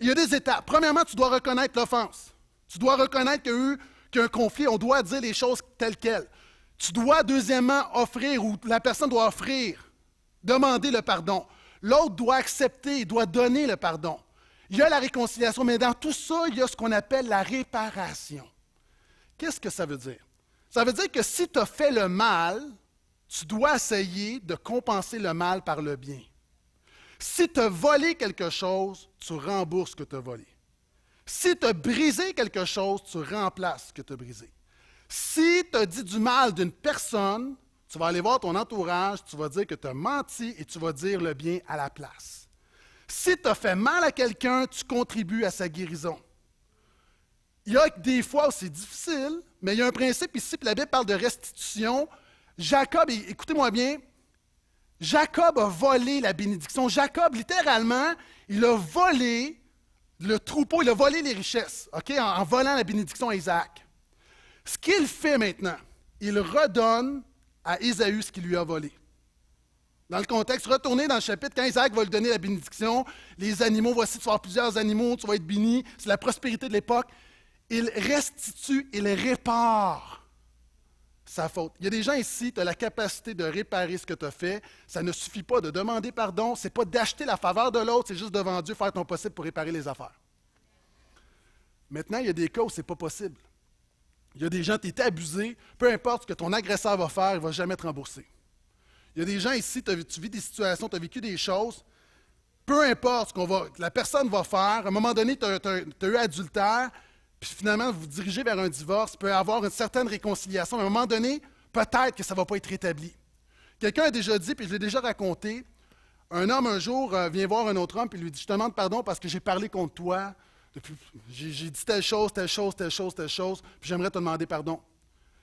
Il y a des étapes. Premièrement, tu dois reconnaître l'offense. Tu dois reconnaître qu'il y a eu un conflit. On doit dire les choses telles quelles. Tu dois, deuxièmement, offrir, ou la personne doit offrir, demander le pardon. L'autre doit accepter, doit donner le pardon. Il y a la réconciliation, mais dans tout ça, il y a ce qu'on appelle la réparation. Qu'est-ce que ça veut dire? Ça veut dire que si tu as fait le mal, tu dois essayer de compenser le mal par le bien. Si tu as volé quelque chose, tu rembourses ce que tu as volé. Si tu as brisé quelque chose, tu remplaces ce que tu as brisé. Si tu as dit du mal d'une personne, tu vas aller voir ton entourage, tu vas dire que tu as menti et tu vas dire le bien à la place. Si tu as fait mal à quelqu'un, tu contribues à sa guérison. Il y a des fois où c'est difficile, mais il y a un principe ici, puis la Bible parle de restitution. Jacob, écoutez-moi bien, Jacob a volé la bénédiction. Jacob, littéralement, il a volé le troupeau, il a volé les richesses, OK, en, volant la bénédiction à Isaac. Ce qu'il fait maintenant, il redonne à Ésaü ce qu'il lui a volé. Dans le contexte, retournez dans le chapitre, quand Isaac va lui donner la bénédiction, les animaux, voici, tu vas avoir plusieurs animaux, tu vas être béni, c'est la prospérité de l'époque. Il restitue, il répare sa faute. Il y a des gens ici, tu as la capacité de réparer ce que tu as fait. Ça ne suffit pas de demander pardon, c'est pas d'acheter la faveur de l'autre, c'est juste devant Dieu faire ton possible pour réparer les affaires. Maintenant, il y a des cas où ce n'est pas possible. Il y a des gens, tu es abusé, peu importe ce que ton agresseur va faire, il ne va jamais te rembourser. Il y a des gens ici, tu vis des situations, tu as vécu des choses, peu importe ce qu'on va, la personne va faire, à un moment donné, tu as, eu adultère, puis finalement vous vous dirigez vers un divorce, peut avoir une certaine réconciliation, à un moment donné, peut-être que ça ne va pas être rétabli. Quelqu'un a déjà dit, puis je l'ai déjà raconté, un homme un jour euh, vient voir un autre homme et lui dit, je te demande pardon parce que j'ai parlé contre toi, j'ai dit telle chose, telle chose, telle chose, telle chose, puis j'aimerais te demander pardon.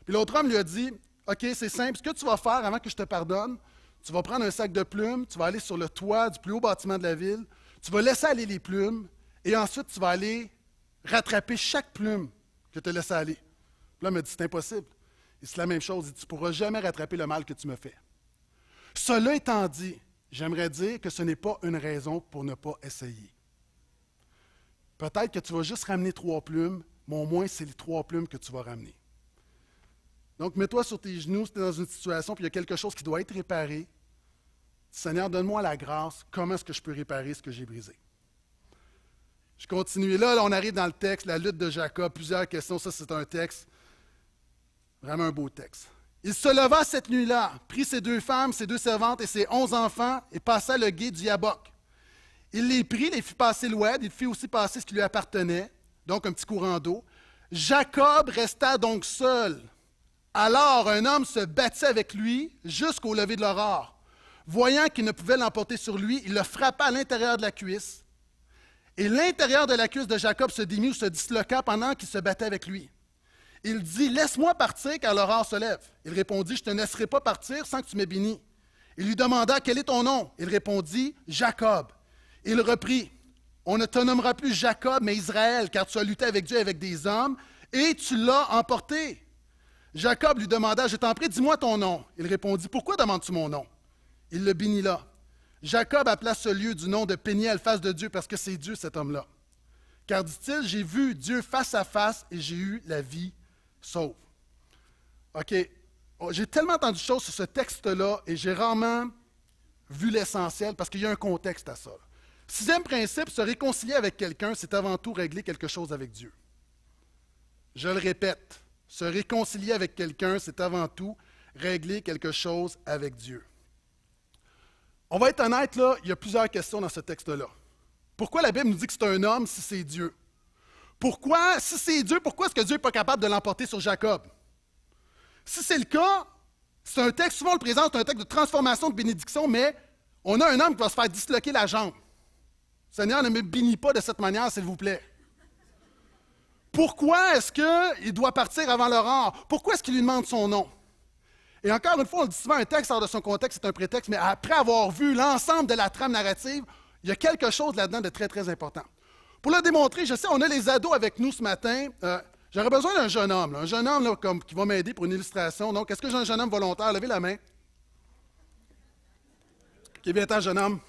Puis l'autre homme lui a dit, OK, c'est simple, ce que tu vas faire avant que je te pardonne, tu vas prendre un sac de plumes, tu vas aller sur le toit du plus haut bâtiment de la ville, tu vas laisser aller les plumes, et ensuite tu vas aller rattraper chaque plume que tu as aller. là, il dit, c'est impossible. c'est la même chose, il dit, tu ne pourras jamais rattraper le mal que tu me fais. Cela étant dit, j'aimerais dire que ce n'est pas une raison pour ne pas essayer. Peut-être que tu vas juste ramener trois plumes, mais au moins, c'est les trois plumes que tu vas ramener. Donc, mets-toi sur tes genoux si tu es dans une situation, puis il y a quelque chose qui doit être réparé. Seigneur, donne-moi la grâce. Comment est-ce que je peux réparer ce que j'ai brisé? Je continue. là, on arrive dans le texte, la lutte de Jacob, plusieurs questions. Ça, c'est un texte, vraiment un beau texte. Il se leva cette nuit-là, prit ses deux femmes, ses deux servantes et ses onze enfants et passa le guet du Yabok. Il les prit, les fit passer l'oued, il fit aussi passer ce qui lui appartenait, donc un petit courant d'eau. Jacob resta donc seul. Alors un homme se battit avec lui jusqu'au lever de l'aurore. Voyant qu'il ne pouvait l'emporter sur lui, il le frappa à l'intérieur de la cuisse et l'intérieur de la cuisse de Jacob se démit ou se disloqua pendant qu'il se battait avec lui. Il dit Laisse-moi partir car l'aurore se lève. Il répondit Je ne te laisserai pas partir sans que tu m'aies béni. Il lui demanda Quel est ton nom Il répondit Jacob. Il reprit On ne te nommera plus Jacob, mais Israël, car tu as lutté avec Dieu et avec des hommes, et tu l'as emporté. Jacob lui demanda Je t'en prie, dis-moi ton nom. Il répondit Pourquoi demandes-tu mon nom Il le bénit là. Jacob appela ce lieu du nom de Péniel, face de Dieu, parce que c'est Dieu cet homme-là. Car dit-il, j'ai vu Dieu face à face et j'ai eu la vie sauve. OK. Oh, j'ai tellement entendu de choses sur ce texte-là et j'ai rarement vu l'essentiel parce qu'il y a un contexte à ça. Sixième principe, se réconcilier avec quelqu'un, c'est avant tout régler quelque chose avec Dieu. Je le répète, se réconcilier avec quelqu'un, c'est avant tout régler quelque chose avec Dieu. On va être honnête, là, il y a plusieurs questions dans ce texte-là. Pourquoi la Bible nous dit que c'est un homme si c'est Dieu? Pourquoi, si c'est Dieu, pourquoi est-ce que Dieu n'est pas capable de l'emporter sur Jacob? Si c'est le cas, c'est un texte, souvent le présente, c'est un texte de transformation, de bénédiction, mais on a un homme qui va se faire disloquer la jambe. Seigneur, ne me bénis pas de cette manière, s'il vous plaît. Pourquoi est-ce qu'il doit partir avant l'aurore? Pourquoi est-ce qu'il lui demande son nom? Et encore une fois, on dit souvent un texte hors de son contexte, c'est un prétexte, mais après avoir vu l'ensemble de la trame narrative, il y a quelque chose là-dedans de très, très important. Pour le démontrer, je sais, on a les ados avec nous ce matin. Euh, j'aurais besoin d'un jeune homme, un jeune homme comme, qui va m'aider pour une illustration. Donc, est-ce que j'ai un jeune homme volontaire? Levez la main. Qui vient un jeune homme?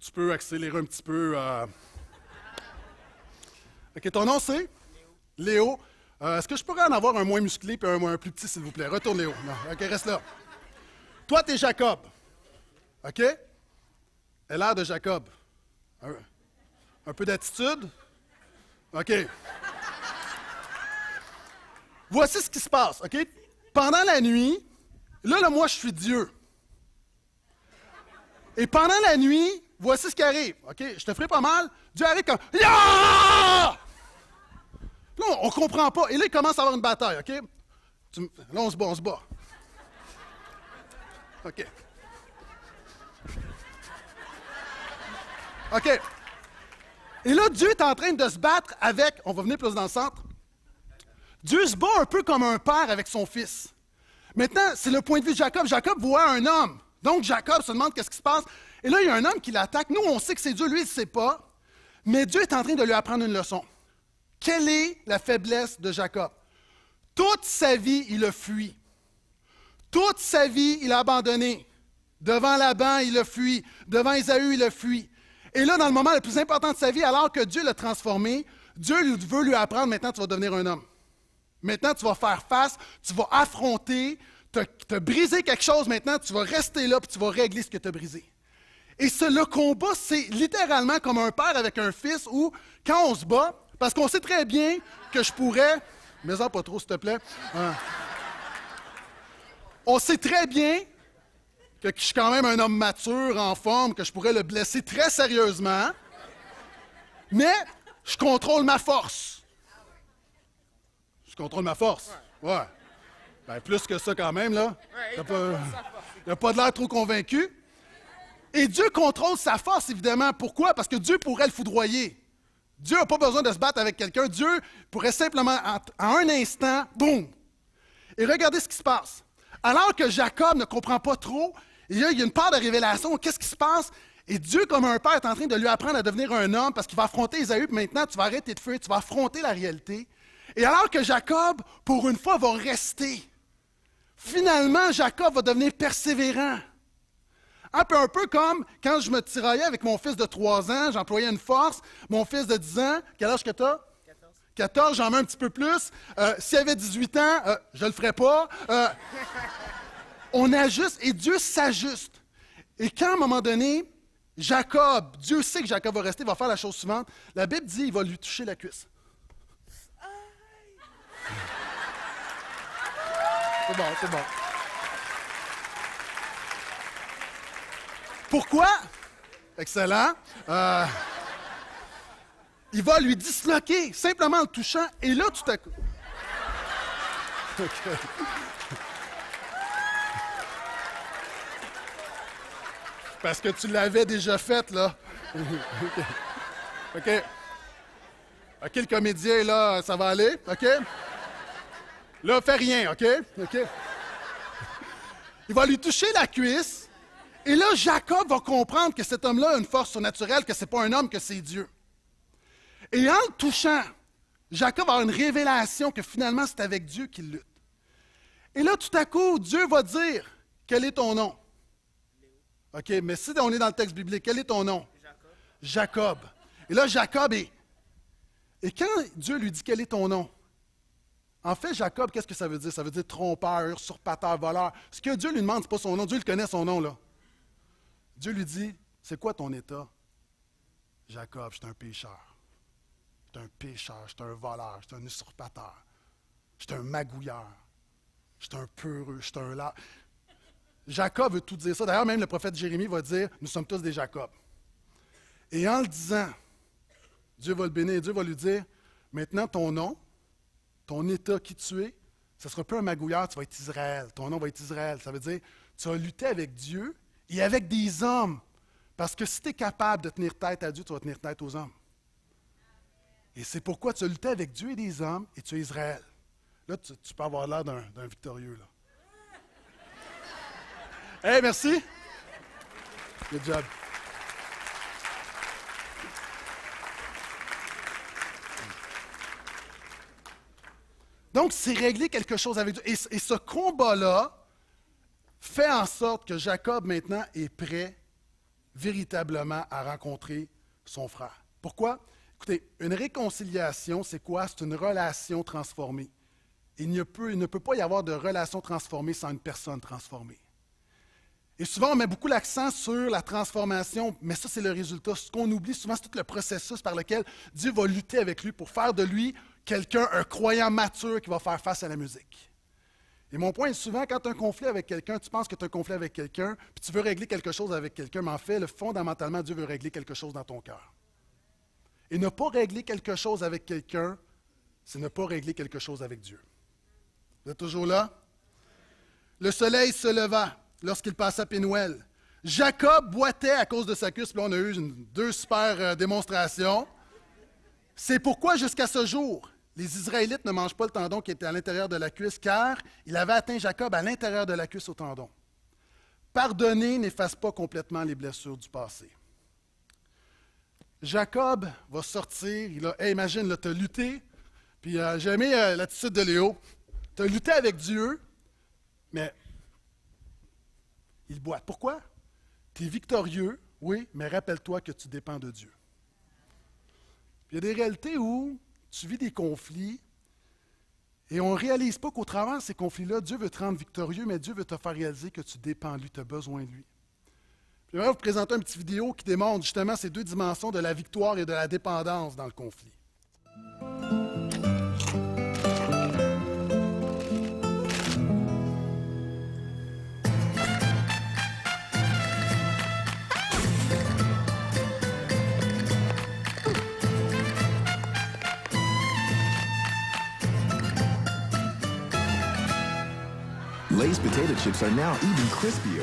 Tu peux accélérer un petit peu. Euh, OK, ton nom c'est? Léo. Euh, est-ce que je pourrais en avoir un moins musclé et un, moins plus petit, s'il vous plaît? Retourne, Léo. Non. OK, reste là. Toi, tu es Jacob. OK? Elle a l'air de Jacob. Un, peu d'attitude? OK. Voici ce qui se passe, OK? Pendant la nuit, là, là, moi, je suis Dieu. Et pendant la nuit, voici ce qui arrive, OK? Je te ferai pas mal. Dieu arrive comme... Là, on, ne comprend pas. Et là, il commence à avoir une bataille, OK? là, on se bat, on se bat. OK. OK. Et là, Dieu est en train de se battre avec. On va venir plus dans le centre. Dieu se bat un peu comme un père avec son fils. Maintenant, c'est le point de vue de Jacob. Jacob voit un homme. Donc, Jacob se demande qu'est-ce qui se passe. Et là, il y a un homme qui l'attaque. Nous, on sait que c'est Dieu. Lui, il ne sait pas. Mais Dieu est en train de lui apprendre une leçon. Quelle est la faiblesse de Jacob? Toute sa vie, il a fui. Toute sa vie, il a abandonné. Devant Laban, il a fui. Devant Ésaü, il a fui. Et là, dans le moment le plus important de sa vie, alors que Dieu l'a transformé, Dieu veut lui apprendre, maintenant tu vas devenir un homme. Maintenant tu vas faire face, tu vas affronter, tu as, brisé quelque chose, maintenant tu vas rester là, puis tu vas régler ce que tu as brisé. Et ce, le combat, c'est littéralement comme un père avec un fils où, quand on se bat, parce qu'on sait très bien que je pourrais. Mais en pas trop, s'il te plaît. Hein. On sait très bien que je suis quand même un homme mature, en forme, que je pourrais le blesser très sérieusement. Mais je contrôle ma force. Je contrôle ma force. Ouais. Ben, plus que ça quand même, là. Il n'a pas, de l'air trop convaincu. Et Dieu contrôle sa force, évidemment. Pourquoi? Parce que Dieu pourrait le foudroyer. Dieu n'a pas besoin de se battre avec quelqu'un. Dieu pourrait simplement, à un instant, boum. Et regardez ce qui se passe. Alors que Jacob ne comprend pas trop, il y a, une part de révélation. Qu'est-ce qui se passe? Et Dieu, comme un père, est en train de lui apprendre à devenir un homme parce qu'il va affronter Esaü. Maintenant, tu vas arrêter de fuir, tu vas affronter la réalité. Et alors que Jacob, pour une fois, va rester, finalement, Jacob va devenir persévérant. Un peu, un peu comme quand je me tiraillais avec mon fils de 3 ans, j'employais une force. Mon fils de 10 ans, quel âge que tu as? 14. 14, j'en mets un petit peu plus. Euh, s'il avait 18 ans, euh, je le ferais pas. Euh, on ajuste et Dieu s'ajuste. Et quand, à un moment donné, Jacob, Dieu sait que Jacob va rester, va faire la chose suivante, la Bible dit il va lui toucher la cuisse. C'est bon, c'est bon. Pourquoi? Excellent. Euh, il va lui disloquer simplement en le touchant et là tu te. Parce que tu l'avais déjà faite, là. OK. OK. OK, le comédien, là, ça va aller. OK? Là, fais rien, OK? OK? Il va lui toucher la cuisse et là, Jacob va comprendre que cet homme-là a une force surnaturelle, que ce n'est pas un homme, que c'est Dieu. Et en le touchant, Jacob a une révélation que finalement, c'est avec Dieu qu'il lutte. Et là, tout à coup, Dieu va dire Quel est ton nom OK, mais si on est dans le texte biblique, quel est ton nom Jacob. Jacob. Et là, Jacob est. Et quand Dieu lui dit Quel est ton nom en fait, Jacob, qu'est-ce que ça veut dire? Ça veut dire trompeur, usurpateur, voleur. Ce que Dieu lui demande, ce n'est pas son nom. Dieu le connaît, son nom, là. Dieu lui dit, c'est quoi ton état? Jacob, je suis un pécheur. Je suis un pécheur, je suis un voleur, je suis un usurpateur. Je suis un magouilleur. Je suis un peureux, je suis un lard. Jacob veut tout dire ça. D'ailleurs, même le prophète Jérémie va dire Nous sommes tous des Jacobs. Et en le disant, Dieu va le bénir, Dieu va lui dire Maintenant, ton nom, ton état qui tu es, ce ne sera plus un magouilleur, tu vas être Israël. Ton nom va être Israël. Ça veut dire Tu as lutté avec Dieu et avec des hommes. Parce que si tu es capable de tenir tête à Dieu, tu vas tenir tête aux hommes. Et c'est pourquoi tu as avec Dieu et des hommes et tu es Israël. Là, tu, peux avoir l'air d'un victorieux. Là. *laughs* merci. Good job. Donc, c'est régler quelque chose avec Dieu. et ce combat-là, fait en sorte que Jacob maintenant est prêt véritablement à rencontrer son frère. Pourquoi? Écoutez, une réconciliation, c'est quoi? C'est une relation transformée. Il ne, peut, il ne peut pas y avoir de relation transformée sans une personne transformée. Et souvent, on met beaucoup l'accent sur la transformation, mais ça, c'est le résultat. Ce qu'on oublie souvent, c'est tout le processus par lequel Dieu va lutter avec lui pour faire de lui quelqu'un, un croyant mature qui va faire face à la musique. Et mon point est souvent, quand tu as un conflit avec quelqu'un, tu penses que tu as un conflit avec quelqu'un, puis tu veux régler quelque chose avec quelqu'un, mais en fait, le, fondamentalement, Dieu veut régler quelque chose dans ton cœur. Et ne pas régler quelque chose avec quelqu'un, c'est ne pas régler quelque chose avec Dieu. Vous êtes toujours là? Le soleil se leva lorsqu'il passa Pénuel. Jacob boitait à cause de sa cuisse. Puis là, on a eu deux super euh, démonstrations. C'est pourquoi jusqu'à ce jour, les Israélites ne mangent pas le tendon qui était à l'intérieur de la cuisse, car il avait atteint Jacob à l'intérieur de la cuisse au tendon. Pardonner n'efface pas complètement les blessures du passé. Jacob va sortir, il a, imagine, tu as lutté, puis euh, j'ai aimé euh, l'attitude de Léo. Tu as lutté avec Dieu, mais il boit. Pourquoi? Tu es victorieux, oui, mais rappelle-toi que tu dépends de Dieu. il y a des réalités où tu des conflits et on ne réalise pas qu'au travers de ces conflits-là, Dieu veut te rendre victorieux, mais Dieu veut te faire réaliser que tu dépends de lui, tu as besoin de lui. vais vous présenter une petite vidéo qui démontre justement ces deux dimensions de la victoire et de la dépendance dans le conflit. potato crispier.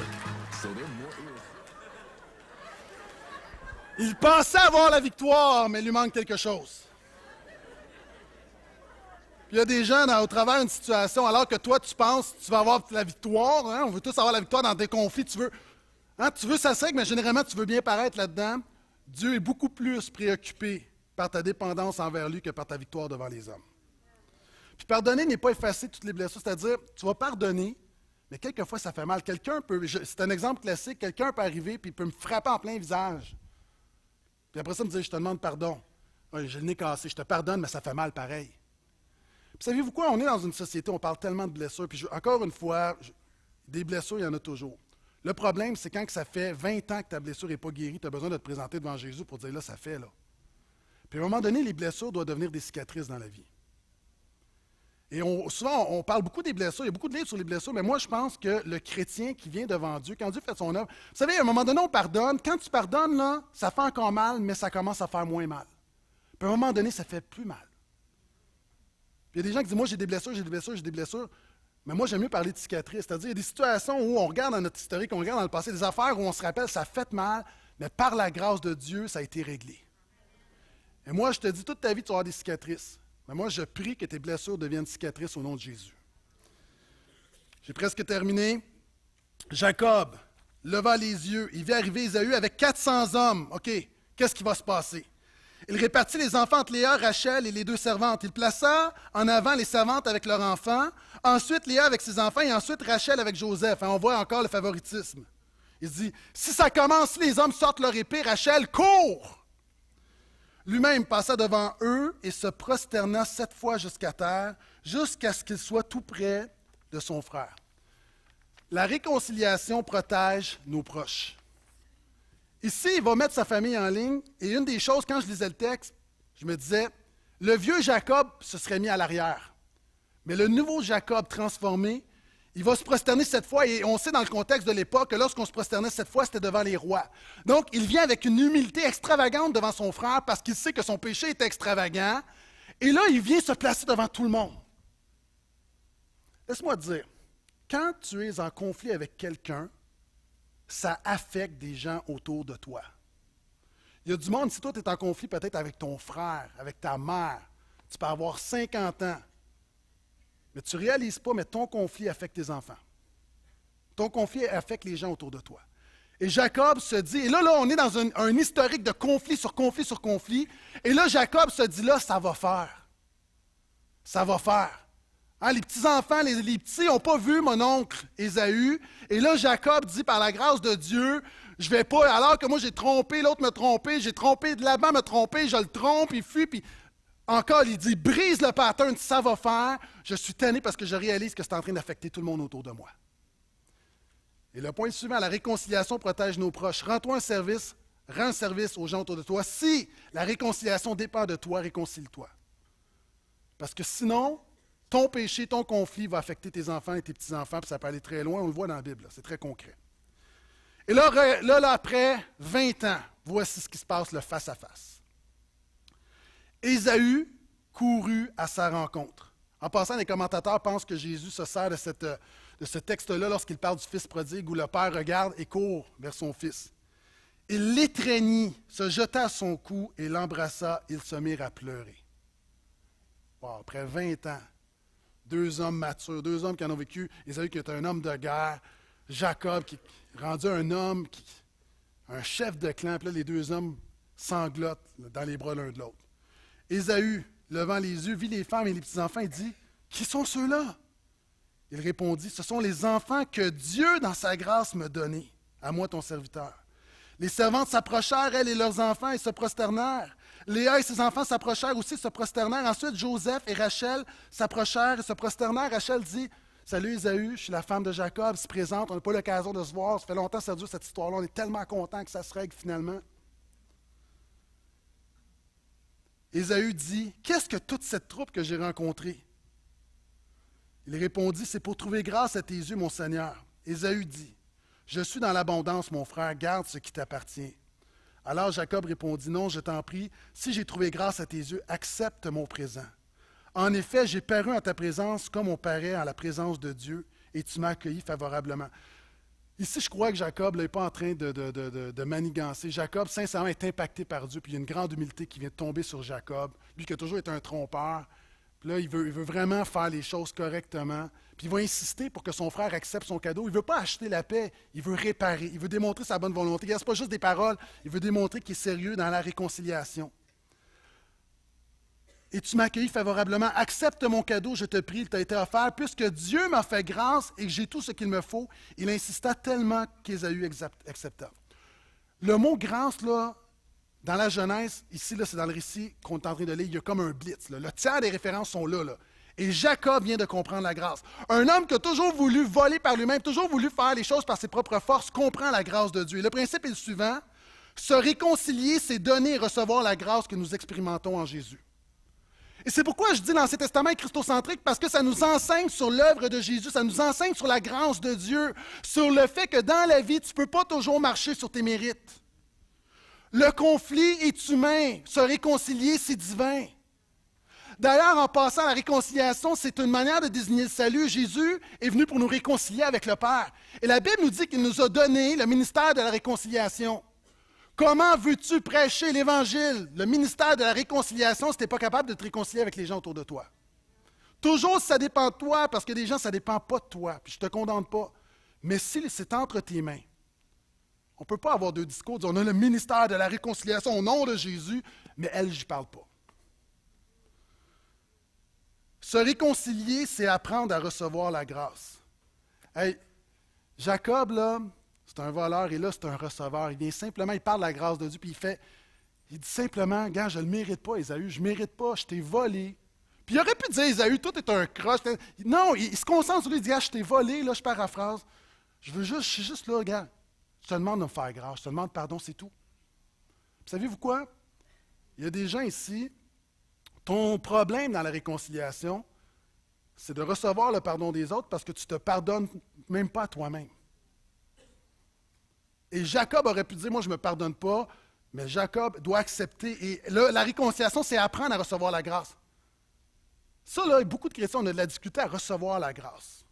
Il pensait avoir la victoire, mais il lui manque quelque chose. il y a des gens au travers d'une situation, alors que toi, tu penses tu vas avoir la victoire. Hein? On veut tous avoir la victoire dans des conflits. Tu veux, hein? tu veux ça mais généralement, tu veux bien paraître là-dedans. Dieu est beaucoup plus préoccupé par ta dépendance envers lui que par ta victoire devant les hommes. Puis pardonner n'est pas effacer toutes les blessures, c'est-à-dire, tu vas pardonner, mais quelquefois, ça fait mal. Quelqu'un peut, c'est un exemple classique, quelqu'un peut arriver puis peut me frapper en plein visage. Puis après ça, me dit « je te demande pardon. j'ai le nez cassé, je te pardonne, mais ça fait mal pareil. Puis savez-vous quoi? On est dans une société, où on parle tellement de blessures. Puis encore une fois, des blessures, il y en a toujours. Le problème, c'est quand ça fait 20 ans que ta blessure n'est pas guérie, tu as besoin de te présenter devant Jésus pour dire, là, ça fait, là. Puis à un moment donné, les blessures doivent devenir des cicatrices dans la vie. Et souvent, on parle beaucoup des blessures. Il y a beaucoup de livres sur les blessures, mais moi, je pense que le chrétien qui vient devant Dieu, quand Dieu fait son œuvre, vous savez, à un moment donné, on pardonne. Quand tu pardonnes, là, ça fait encore mal, mais ça commence à faire moins mal. Puis à un moment donné, ça fait plus mal. il y a des gens qui disent Moi, j'ai des blessures, j'ai des blessures, j'ai des blessures. Mais moi, j'aime mieux parler de cicatrices. C'est-à-dire, il y a des situations où on regarde dans notre historique, on regarde dans le passé, des affaires où on se rappelle, ça fait mal, mais par la grâce de Dieu, ça a été réglé. Et moi, je te dis, toute ta vie, tu vas avoir des cicatrices moi, je prie que tes blessures deviennent cicatrices au nom de Jésus. J'ai presque terminé. Jacob leva les yeux. Il vit arriver Isaü avec 400 hommes. OK, qu'est-ce qui va se passer? Il répartit les enfants entre Léa, Rachel et les deux servantes. Il plaça en avant les servantes avec leurs enfants, ensuite Léa avec ses enfants et ensuite Rachel avec Joseph. Hein, on voit encore le favoritisme. Il dit, si ça commence, les hommes sortent leur épée, Rachel court. Lui-même passa devant eux et se prosterna sept fois jusqu'à terre, jusqu'à ce qu'il soit tout près de son frère. La réconciliation protège nos proches. Ici, il va mettre sa famille en ligne, et une des choses, quand je lisais le texte, je me disais, le vieux Jacob se serait mis à l'arrière, mais le nouveau Jacob transformé il va se prosterner cette fois, et on sait dans le contexte de l'époque que lorsqu'on se prosternait cette fois, c'était devant les rois. Donc, il vient avec une humilité extravagante devant son frère parce qu'il sait que son péché est extravagant. Et là, il vient se placer devant tout le monde. Laisse-moi te dire, quand tu es en conflit avec quelqu'un, ça affecte des gens autour de toi. Il y a du monde, si toi tu es en conflit peut-être avec ton frère, avec ta mère, tu peux avoir 50 ans, mais tu ne réalises pas, mais ton conflit affecte tes enfants. Ton conflit affecte les gens autour de toi. Et Jacob se dit, et là, là, on est dans un, historique de conflit sur conflit sur conflit. Et là, Jacob se dit, là, ça va faire. Ça va faire. Hein, les petits-enfants, les, petits n'ont pas vu mon oncle Ésaü. Et là, Jacob dit, par la grâce de Dieu, je vais pas, alors que moi j'ai trompé, l'autre me trompé, j'ai trompé, de là-bas me trompé, je le trompe, il fuit, puis encore, il dit, brise le pattern, ça va faire. Je suis tanné parce que je réalise que c'est en train d'affecter tout le monde autour de moi. Et le point suivant, la réconciliation protège nos proches. Rends-toi un service, rends service aux gens autour de toi. Si la réconciliation dépend de toi, réconcile toi Parce que sinon, ton péché, ton conflit va affecter tes enfants et tes petits-enfants, puis ça peut aller très loin, on le voit dans la Bible, c'est très concret. Et là, là, là, après 20 ans, voici ce qui se passe, le face-à-face. Ésaü courut à sa rencontre. En passant, les commentateurs pensent que Jésus se sert de, ce texte-là lorsqu'il parle du fils prodigue où le père regarde et court vers son fils. Il l'étreignit, se jeta à son cou et l'embrassa. Ils se mirent à pleurer. après 20 ans, deux hommes matures, deux hommes qui en ont vécu, Ésaü qui était un homme de guerre, Jacob qui est rendu un homme, un chef de clan, puis là, les deux hommes sanglotent dans les bras l'un de l'autre. Ésaü, levant les yeux, vit les femmes et les petits-enfants et dit, Qui sont ceux-là Il répondit, Ce sont les enfants que Dieu, dans sa grâce, m'a donnait, à moi ton serviteur. Les servantes s'approchèrent, elles et leurs enfants, et se prosternèrent. Léa et ses enfants s'approchèrent aussi, se prosternèrent. Ensuite, Joseph et Rachel s'approchèrent et se prosternèrent. Rachel dit Salut Isaü, je suis la femme de Jacob, se présente, on n'a pas l'occasion de se voir, ça fait longtemps que ça dure cette histoire-là, on est tellement content que ça se règle finalement. Ésaü dit, Qu'est-ce que toute cette troupe que j'ai rencontrée? Il répondit, C'est pour trouver grâce à tes yeux, mon Seigneur. Ésaü dit, Je suis dans l'abondance, mon frère, garde ce qui t'appartient. Alors Jacob répondit, Non, je t'en prie, si j'ai trouvé grâce à tes yeux, accepte mon présent. En effet, j'ai paru en ta présence comme on paraît en la présence de Dieu, et tu m'as accueilli favorablement. Ici, je crois que Jacob n'est pas en train de, manigancer. Jacob, sincèrement, est impacté par Dieu, puis il y a une grande humilité qui vient de tomber sur Jacob, lui qui a toujours été un trompeur. là, il veut, vraiment faire les choses correctement. Puis il va insister pour que son frère accepte son cadeau. Il ne veut pas acheter la paix, il veut réparer, il veut démontrer sa bonne volonté. Ce n'est pas juste des paroles, il veut démontrer qu'il est sérieux dans la réconciliation et tu m'as favorablement. Accepte mon cadeau, je te prie, il t'a été offert. Puisque Dieu m'a fait grâce et que j'ai tout ce qu'il me faut, il insista tellement eu acceptable. Le mot grâce, là, dans la Genèse, ici, là, c'est dans le récit qu'on est en train de lire, il y a comme un blitz. Le tiers des références sont là, là. Et Jacob vient de comprendre la grâce. Un homme qui a toujours voulu voler par lui-même, toujours voulu faire les choses par ses propres forces, comprend la grâce de Dieu. Et le principe est le suivant. Se réconcilier, c'est donner et recevoir la grâce que nous expérimentons en Jésus. Et c'est pourquoi je dis l'Ancien Testament est christocentrique, parce que ça nous enseigne sur l'œuvre de Jésus, ça nous enseigne sur la grâce de Dieu, sur le fait que dans la vie, tu ne peux pas toujours marcher sur tes mérites. Le conflit est humain, se réconcilier, c'est divin. D'ailleurs, en passant, la réconciliation, c'est une manière de désigner le salut. Jésus est venu pour nous réconcilier avec le Père. Et la Bible nous dit qu'il nous a donné le ministère de la réconciliation. Comment veux-tu prêcher l'Évangile, le ministère de la réconciliation, si tu n'es pas capable de te réconcilier avec les gens autour de toi? Toujours, ça dépend de toi, parce que des gens, ça ne dépend pas de toi, puis je ne te condamne pas. Mais si c'est entre tes mains, on ne peut pas avoir deux discours. On a le ministère de la réconciliation au nom de Jésus, mais elle, j'y parle pas. Se réconcilier, c'est apprendre à recevoir la grâce. Hey, Jacob, là, c'est un voleur et là, c'est un receveur. Il vient simplement, il parle de la grâce de Dieu, puis il fait, il dit simplement, gars, je ne le mérite pas, Esaü, je ne mérite pas, je t'ai volé. Puis il aurait pu dire, Esaü, tout est un croche. Non, il, se concentre sur lui, il dit, ah, je t'ai volé, là, je paraphrase. Je veux juste, je suis juste là, gars, je te demande de me faire grâce, je te demande pardon, c'est tout. savez-vous quoi? Il y a des gens ici, ton problème dans la réconciliation, c'est de recevoir le pardon des autres parce que tu ne te pardonnes même pas toi-même. Et Jacob aurait pu dire, moi je ne me pardonne pas, mais Jacob doit accepter. Et là, la réconciliation, c'est apprendre à recevoir la grâce. Ça, là, beaucoup de chrétiens, on a de la difficulté à recevoir la grâce.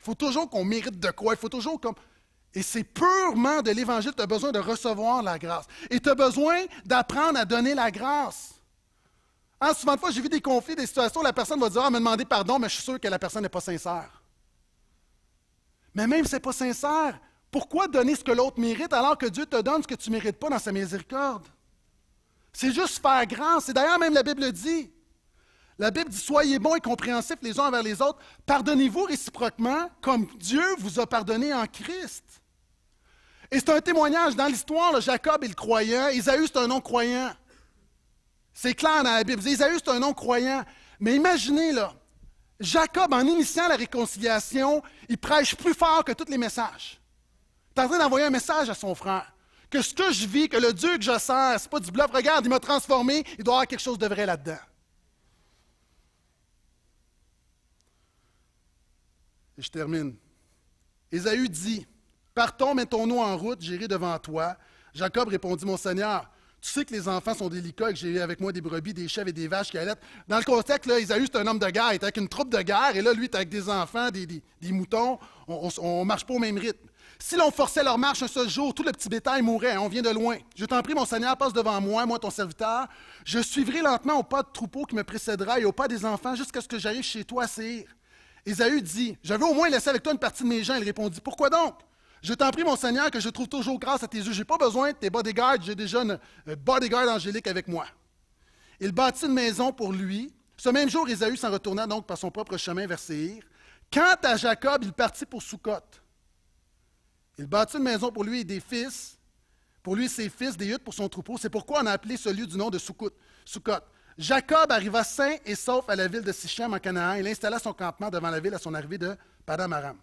Il faut toujours qu'on mérite de quoi. Il faut toujours comme... Et c'est purement de l'Évangile, tu as besoin de recevoir la grâce. Et tu as besoin d'apprendre à donner la grâce. En hein, souvent de fois, j'ai vu des conflits, des situations où la personne va dire Ah, me demander pardon, mais je suis sûr que la personne n'est pas sincère. Mais même si ce n'est pas sincère, pourquoi donner ce que l'autre mérite alors que Dieu te donne ce que tu ne mérites pas dans sa miséricorde? C'est juste faire grâce. C'est d'ailleurs, même la Bible dit, la Bible dit, soyez bons et compréhensifs les uns envers les autres, pardonnez-vous réciproquement comme Dieu vous a pardonné en Christ. Et c'est un témoignage dans l'histoire, Jacob est le croyant, Isaïe c'est un non-croyant. C'est clair dans la Bible, Isaïe c'est un non-croyant. Mais imaginez là, Jacob en initiant la réconciliation, il prêche plus fort que tous les messages en train d'envoyer un message à son frère. Que ce que je vis, que le Dieu que je sers, c'est pas du bluff, regarde, il m'a transformé, il doit y avoir quelque chose de vrai là-dedans. Et je termine. Ésaü dit, Partons, mettons-nous en route, j'irai devant toi. Jacob répondit, Mon Seigneur, tu sais que les enfants sont délicats et que j'ai eu avec moi des brebis, des chèvres et des vaches qui allaient. Dans le contexte, là, c'est un homme de guerre, il était avec une troupe de guerre, et là, lui, il est avec des enfants, des, des moutons. On ne marche pas au même rythme. Si l'on forçait leur marche un seul jour, tout le petit bétail mourrait. Hein, on vient de loin. Je t'en prie, mon Seigneur, passe devant moi, moi ton serviteur. Je suivrai lentement au pas de troupeau qui me précédera et au pas des enfants jusqu'à ce que j'arrive chez toi, Sire. Ésaü dit J'avais au moins laissé avec toi une partie de mes gens. Il répondit Pourquoi donc Je t'en prie, mon Seigneur, que je trouve toujours grâce à tes yeux. Je n'ai pas besoin de tes bodyguards. J'ai déjà une euh, bodyguard angélique avec moi. Il bâtit une maison pour lui. Ce même jour, Ésaü s'en retourna donc par son propre chemin vers séhir Quant à Jacob, il partit pour Soukot. Il bâtit une maison pour lui et des fils, pour lui et ses fils, des huttes pour son troupeau. C'est pourquoi on a appelé ce lieu du nom de Soukot. Jacob arriva sain et sauf à la ville de Sichem en Canaan. Il installa son campement devant la ville à son arrivée de Padamaram.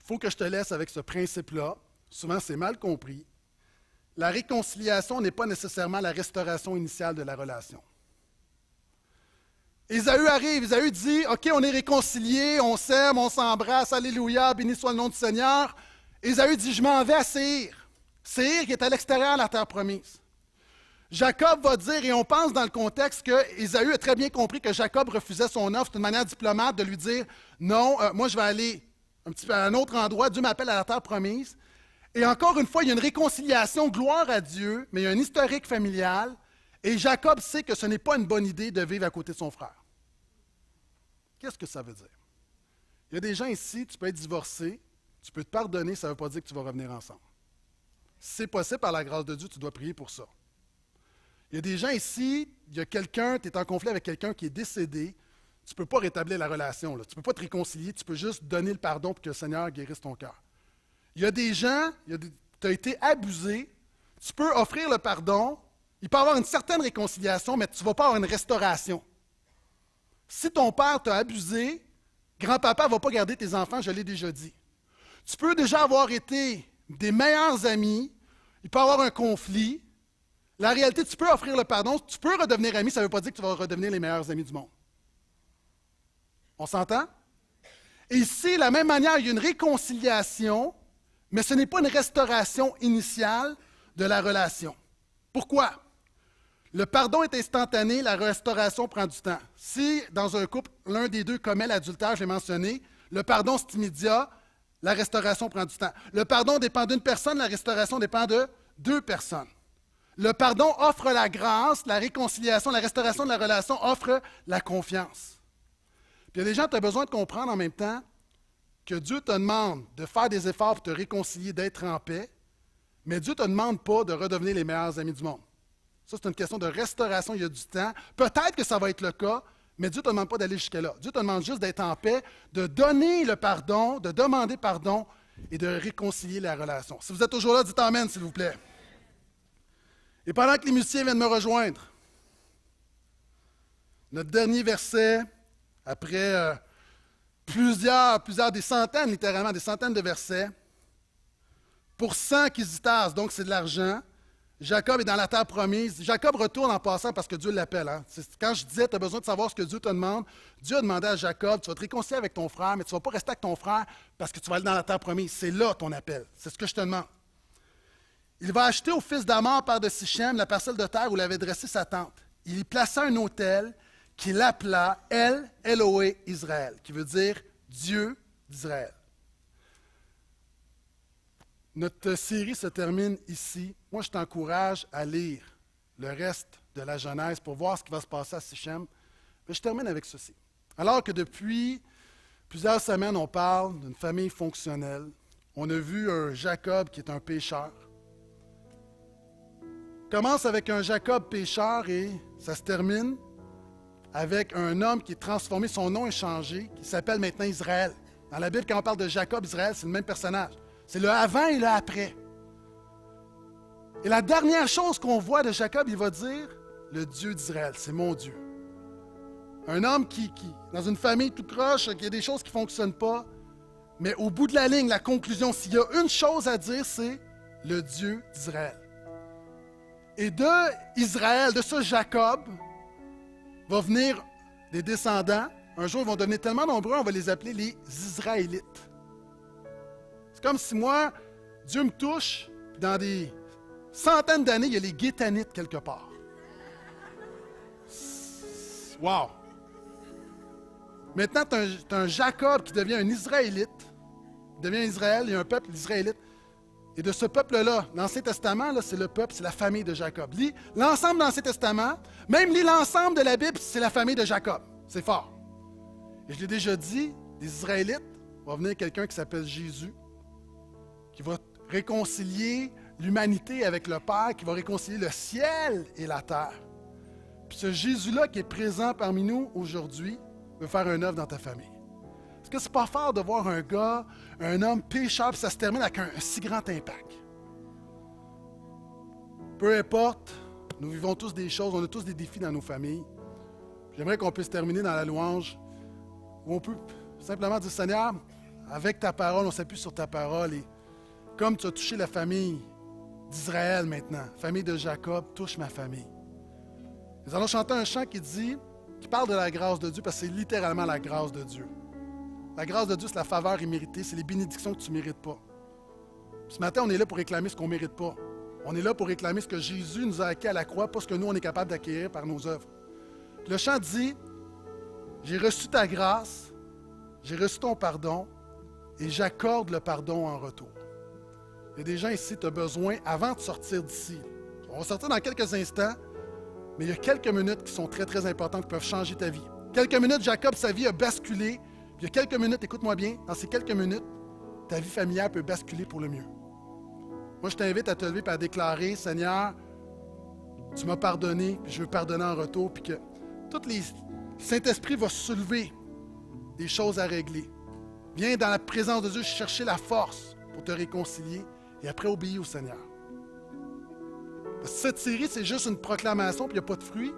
Il faut que je te laisse avec ce principe-là. Souvent, c'est mal compris. La réconciliation n'est pas nécessairement la restauration initiale de la relation eu arrive, eu dit, OK, on est réconciliés, on s'aime, on s'embrasse, Alléluia, béni soit le nom du Seigneur. eu dit, je m'en vais à Séir. Séir qui est à l'extérieur de la terre promise. Jacob va dire, et on pense dans le contexte que ils a très bien compris que Jacob refusait son offre, c'est manière diplomate de lui dire, non, euh, moi je vais aller un petit peu à un autre endroit, Dieu m'appelle à la terre promise. Et encore une fois, il y a une réconciliation, gloire à Dieu, mais il y a un historique familial, et Jacob sait que ce n'est pas une bonne idée de vivre à côté de son frère. Qu'est-ce que ça veut dire? Il y a des gens ici, tu peux être divorcé, tu peux te pardonner, ça ne veut pas dire que tu vas revenir ensemble. Si c'est possible, par la grâce de Dieu, tu dois prier pour ça. Il y a des gens ici, il y a quelqu'un, tu es en conflit avec quelqu'un qui est décédé, tu ne peux pas rétablir la relation, tu ne peux pas te réconcilier, tu peux juste donner le pardon pour que le Seigneur guérisse ton cœur. Il y a des gens, tu as été abusé, tu peux offrir le pardon, il peut y avoir une certaine réconciliation, mais tu ne vas pas avoir une restauration. Si ton père t'a abusé, grand-papa ne va pas garder tes enfants, je l'ai déjà dit. Tu peux déjà avoir été des meilleurs amis, il peut y avoir un conflit. La réalité, tu peux offrir le pardon, tu peux redevenir ami, ça ne veut pas dire que tu vas redevenir les meilleurs amis du monde. On s'entend? Et ici, de la même manière, il y a une réconciliation, mais ce n'est pas une restauration initiale de la relation. Pourquoi? Le pardon est instantané, la restauration prend du temps. Si, dans un couple, l'un des deux commet l'adultère, j'ai mentionné, le pardon, c'est immédiat, la restauration prend du temps. Le pardon dépend d'une personne, la restauration dépend de deux personnes. Le pardon offre la grâce, la réconciliation, la restauration de la relation offre la confiance. Puis il y a des gens, tu as besoin de comprendre en même temps que Dieu te demande de faire des efforts pour te réconcilier, d'être en paix, mais Dieu ne te demande pas de redevenir les meilleurs amis du monde. Ça, c'est une question de restauration, il y a du temps. Peut-être que ça va être le cas, mais Dieu ne te demande pas d'aller jusqu'à là Dieu te demande juste d'être en paix, de donner le pardon, de demander pardon et de réconcilier la relation. Si vous êtes toujours là, dites Amen, s'il vous plaît. Et pendant que les musiciens viennent me rejoindre, notre dernier verset, après euh, plusieurs, plusieurs, des centaines, littéralement, des centaines de versets, pour 100 qui donc c'est de l'argent, Jacob est dans la terre promise. Jacob retourne en passant parce que Dieu l'appelle. Hein. Quand je disais, tu as besoin de savoir ce que Dieu te demande, Dieu a demandé à Jacob, tu vas te réconcilier avec ton frère, mais tu ne vas pas rester avec ton frère parce que tu vas aller dans la terre promise. C'est là ton appel. C'est ce que je te demande. Il va acheter au fils d'Amor par de Sichem la parcelle de terre où il avait dressé sa tante. Il y plaça un autel qu'il appela El Eloé Israël, qui veut dire Dieu d'Israël. Notre série se termine ici. Moi, je t'encourage à lire le reste de la Genèse pour voir ce qui va se passer à Sichem. Mais je termine avec ceci. Alors que depuis plusieurs semaines, on parle d'une famille fonctionnelle, on a vu un Jacob qui est un pécheur. Commence avec un Jacob pécheur et ça se termine avec un homme qui est transformé, son nom est changé, qui s'appelle maintenant Israël. Dans la Bible, quand on parle de Jacob, Israël, c'est le même personnage. C'est le avant et le après. Et la dernière chose qu'on voit de Jacob, il va dire, le Dieu d'Israël, c'est mon Dieu. Un homme qui, qui, dans une famille toute croche, qui a des choses qui ne fonctionnent pas, mais au bout de la ligne, la conclusion, s'il y a une chose à dire, c'est le Dieu d'Israël. Et de Israël, de ce Jacob, va venir des descendants. Un jour, ils vont devenir tellement nombreux, on va les appeler les Israélites comme si moi, Dieu me touche, puis dans des centaines d'années, il y a les guétanites quelque part. Wow! Maintenant, tu as, un Jacob qui devient un Israélite. Il devient Israël, il y a un peuple, l'Israélite. Et de ce peuple-là, l'Ancien Testament, c'est le peuple, c'est la famille de Jacob. Lis l'ensemble de l'Ancien Testament, même lis l'ensemble de la Bible, c'est la famille de Jacob. C'est fort. Et je l'ai déjà dit, des Israélites, va venir quelqu'un qui s'appelle Jésus, qui va réconcilier l'humanité avec le Père, qui va réconcilier le ciel et la terre. Puis ce Jésus-là qui est présent parmi nous aujourd'hui veut faire un œuvre dans ta famille. Est-ce que c'est pas fort de voir un gars, un homme pécheur, puis ça se termine avec un, si grand impact? Peu importe, nous vivons tous des choses, on a tous des défis dans nos familles. J'aimerais qu'on puisse terminer dans la louange où on peut simplement dire Seigneur, avec ta parole, on s'appuie sur ta parole et comme tu as touché la famille d'Israël maintenant, famille de Jacob, touche ma famille. Nous allons chanter un chant qui dit, qui parle de la grâce de Dieu, parce que c'est littéralement la grâce de Dieu. La grâce de Dieu, c'est la faveur imméritée, c'est les bénédictions que tu ne mérites pas. Ce matin, on est là pour réclamer ce qu'on ne mérite pas. On est là pour réclamer ce que Jésus nous a acquis à la croix, pas ce que nous, on est capable d'acquérir par nos œuvres. Le chant dit, j'ai reçu ta grâce, j'ai reçu ton pardon, et j'accorde le pardon en retour. Il y a des gens ici, tu as besoin, avant de sortir d'ici, on va sortir dans quelques instants, mais il y a quelques minutes qui sont très, très importantes, qui peuvent changer ta vie. Quelques minutes, Jacob, sa vie a basculé. Il y a quelques minutes, écoute-moi bien, dans ces quelques minutes, ta vie familiale peut basculer pour le mieux. Moi, je t'invite à te lever et à déclarer, Seigneur, tu m'as pardonné, puis je veux pardonner en retour, puis que tout les Saint-Esprit va soulever des choses à régler. Viens dans la présence de Dieu chercher la force pour te réconcilier et après obéir au Seigneur. cette série, c'est juste une proclamation, puis il n'y a pas de fruit.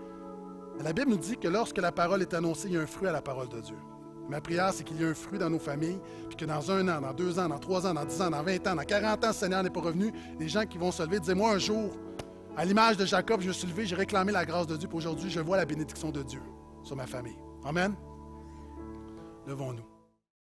La Bible nous dit que lorsque la parole est annoncée, il y a un fruit à la parole de Dieu. Ma prière, c'est qu'il y ait un fruit dans nos familles, puis que dans un an, dans deux ans, dans trois ans, dans dix ans, dans vingt ans, dans quarante ans, le Seigneur n'est pas revenu. Les gens qui vont se lever, disent moi un jour, à l'image de Jacob, je me suis levé, j'ai réclamé la grâce de Dieu, pour aujourd'hui, je vois la bénédiction de Dieu sur ma famille. Amen. Levons-nous.